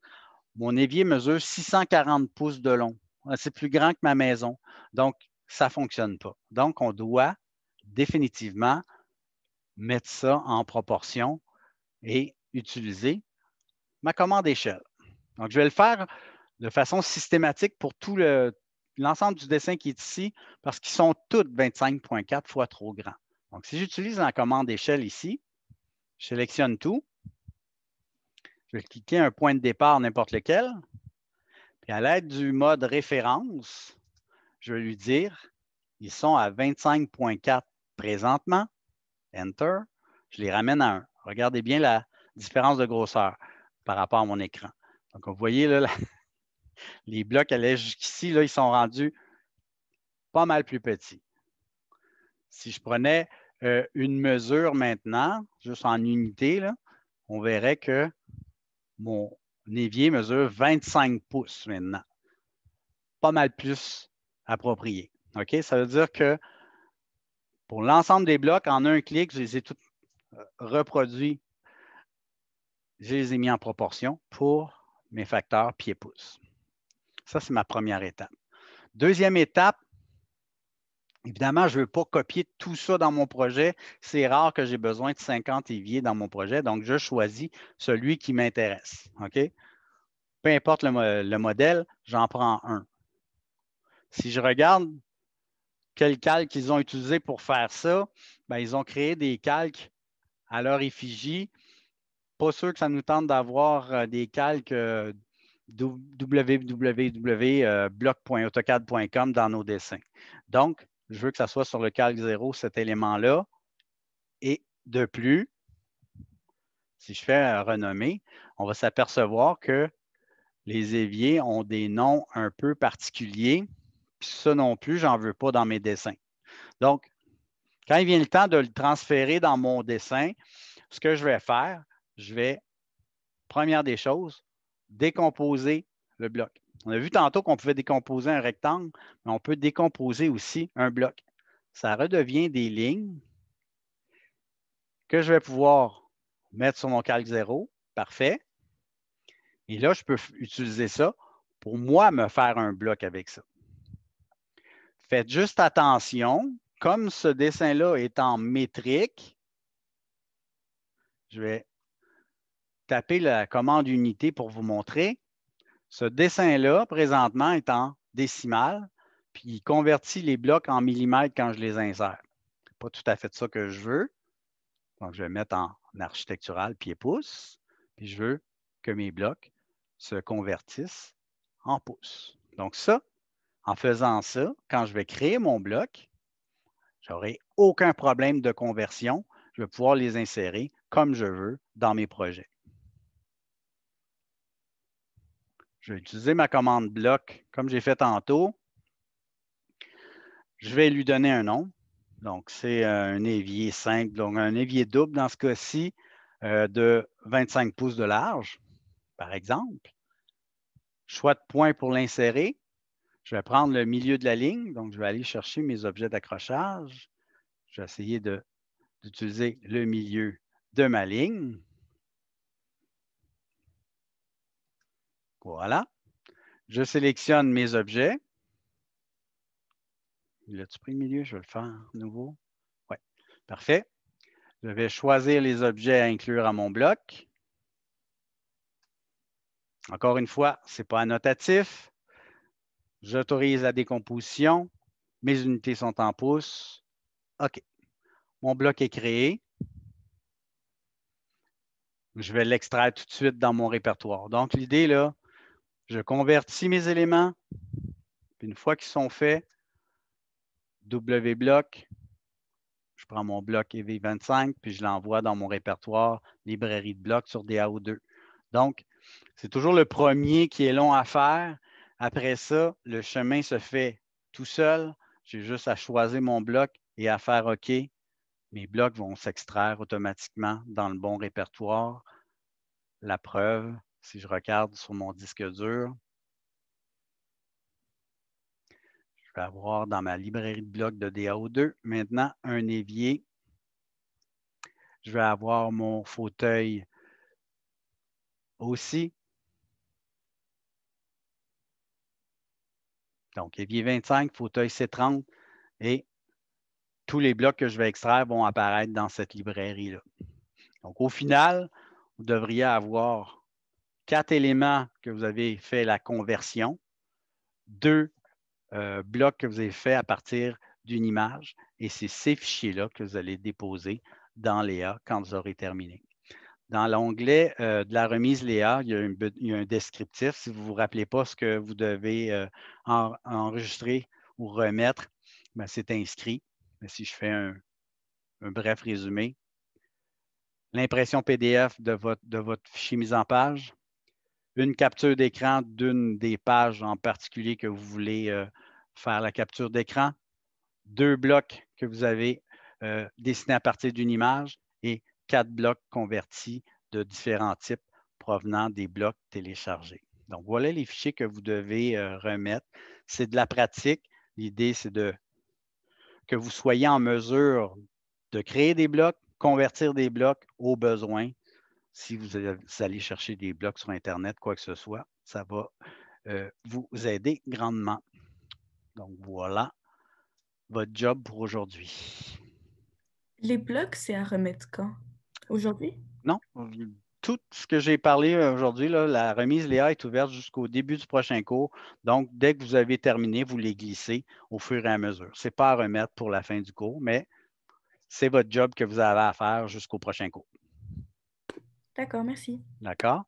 mon évier mesure 640 pouces de long. C'est plus grand que ma maison. Donc, ça ne fonctionne pas. Donc, on doit définitivement mettre ça en proportion et utiliser ma commande échelle. Donc, je vais le faire de façon systématique pour tout l'ensemble du dessin qui est ici parce qu'ils sont tous 25.4 fois trop grands. Donc, si j'utilise la commande échelle ici, je sélectionne tout. Je vais cliquer un point de départ, n'importe lequel à l'aide du mode référence, je vais lui dire, ils sont à 25.4 présentement. Enter. Je les ramène à 1. Regardez bien la différence de grosseur par rapport à mon écran. Donc, vous voyez, là, les blocs allaient jusqu'ici, là, ils sont rendus pas mal plus petits. Si je prenais euh, une mesure maintenant, juste en unité, là, on verrait que mon, Névier mesure 25 pouces maintenant. Pas mal plus approprié. OK? Ça veut dire que pour l'ensemble des blocs, en un clic, je les ai tous euh, reproduits. Je les ai mis en proportion pour mes facteurs pieds-pouces. Ça, c'est ma première étape. Deuxième étape, Évidemment, je ne veux pas copier tout ça dans mon projet. C'est rare que j'ai besoin de 50 éviers dans mon projet, donc je choisis celui qui m'intéresse. OK? Peu importe le, modèle, j'en prends un. Si je regarde quel calque ils ont utilisé pour faire ça, bien, ils ont créé des calques à leur effigie. Pas sûr que ça nous tente d'avoir euh, des calques euh, www.block.autocad.com euh, dans nos dessins. Donc, je veux que ça soit sur le calque zéro, cet élément-là. Et de plus, si je fais un renommé, on va s'apercevoir que les éviers ont des noms un peu particuliers. Puis ça non plus, j'en veux pas dans mes dessins. Donc, quand il vient le temps de le transférer dans mon dessin, ce que je vais faire, je vais, première des choses, décomposer le bloc. On a vu tantôt qu'on pouvait décomposer un rectangle, mais on peut décomposer aussi un bloc. Ça redevient des lignes que je vais pouvoir mettre sur mon calque zéro. Parfait. Et là, je peux utiliser ça pour moi me faire un bloc avec ça. Faites juste attention, comme ce dessin-là est en métrique, je vais taper la commande unité pour vous montrer. Ce dessin-là, présentement, est en décimal, puis il convertit les blocs en millimètres quand je les insère. Pas tout à fait ça que je veux. Donc, je vais mettre en architectural pied-pouce, puis je veux que mes blocs se convertissent en pouces. Donc, ça, en faisant ça, quand je vais créer mon bloc, j'aurai aucun problème de conversion. Je vais pouvoir les insérer comme je veux dans mes projets. Je vais utiliser ma commande bloc comme j'ai fait tantôt. Je vais lui donner un nom. Donc, c'est euh, un évier simple, donc un évier double dans ce cas-ci euh, de 25 pouces de large, par exemple. Choix de point pour l'insérer. Je vais prendre le milieu de la ligne, donc je vais aller chercher mes objets d'accrochage. Je vais essayer d'utiliser le milieu de ma ligne. Voilà. Je sélectionne mes objets. L'as-tu pris le milieu? Je vais le faire à nouveau. Oui, parfait. Je vais choisir les objets à inclure à mon bloc. Encore une fois, ce n'est pas annotatif. J'autorise la décomposition. Mes unités sont en pouces. OK. Mon bloc est créé. Je vais l'extraire tout de suite dans mon répertoire. Donc, l'idée, là, je convertis mes éléments. une fois qu'ils sont faits, W bloc, je prends mon bloc EV25, puis je l'envoie dans mon répertoire librairie de blocs sur DAO2. Donc, c'est toujours le premier qui est long à faire. Après ça, le chemin se fait tout seul. J'ai juste à choisir mon bloc et à faire OK. Mes blocs vont s'extraire automatiquement dans le bon répertoire. La preuve, si je regarde sur mon disque dur, je vais avoir dans ma librairie de blocs de DAO2 maintenant un évier. Je vais avoir mon fauteuil aussi. Donc, évier 25, fauteuil C30 et tous les blocs que je vais extraire vont apparaître dans cette librairie-là. Donc, au final, vous devriez avoir quatre éléments que vous avez fait la conversion, deux euh, blocs que vous avez fait à partir d'une image, et c'est ces fichiers-là que vous allez déposer dans Léa quand vous aurez terminé. Dans l'onglet euh, de la remise Léa, il y, a un descriptif. Si vous ne vous rappelez pas ce que vous devez euh, enregistrer ou remettre, ben, c'est inscrit. si je fais un, bref résumé, l'impression PDF de votre, de votre fichier mise en page, une capture d'écran d'une des pages en particulier que vous voulez euh, faire la capture d'écran, deux blocs que vous avez euh, dessinés à partir d'une image et quatre blocs convertis de différents types provenant des blocs téléchargés. Donc, voilà les fichiers que vous devez euh, remettre. C'est de la pratique. L'idée, c'est de que vous soyez en mesure de créer des blocs, convertir des blocs aux besoins si vous allez chercher des blocs sur Internet, quoi que ce soit, ça va euh, vous aider grandement. Donc voilà votre job pour aujourd'hui. Les blocs, c'est à remettre quand? Aujourd'hui? Non. Tout ce que j'ai parlé euh, aujourd'hui, la remise Léa est ouverte jusqu'au début du prochain cours. Donc, dès que vous avez terminé, vous les glissez au fur et à mesure. Ce n'est pas à remettre pour la fin du cours, mais c'est votre job que vous avez à faire jusqu'au prochain cours. D'accord, merci. D'accord.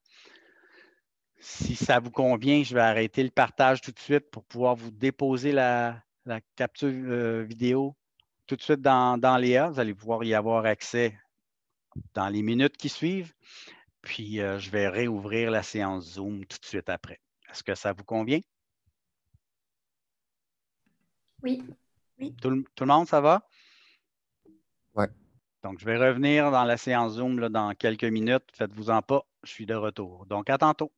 Si ça vous convient, je vais arrêter le partage tout de suite pour pouvoir vous déposer la, capture euh, vidéo tout de suite dans, dans Vous allez pouvoir y avoir accès dans les minutes qui suivent. Puis euh, je vais réouvrir la séance Zoom tout de suite après. Est-ce que ça vous convient? Oui. Tout, tout le monde, ça va? Oui. Donc, je vais revenir dans la séance Zoom dans quelques minutes. Faites-vous-en pas, je suis de retour. Donc, à tantôt.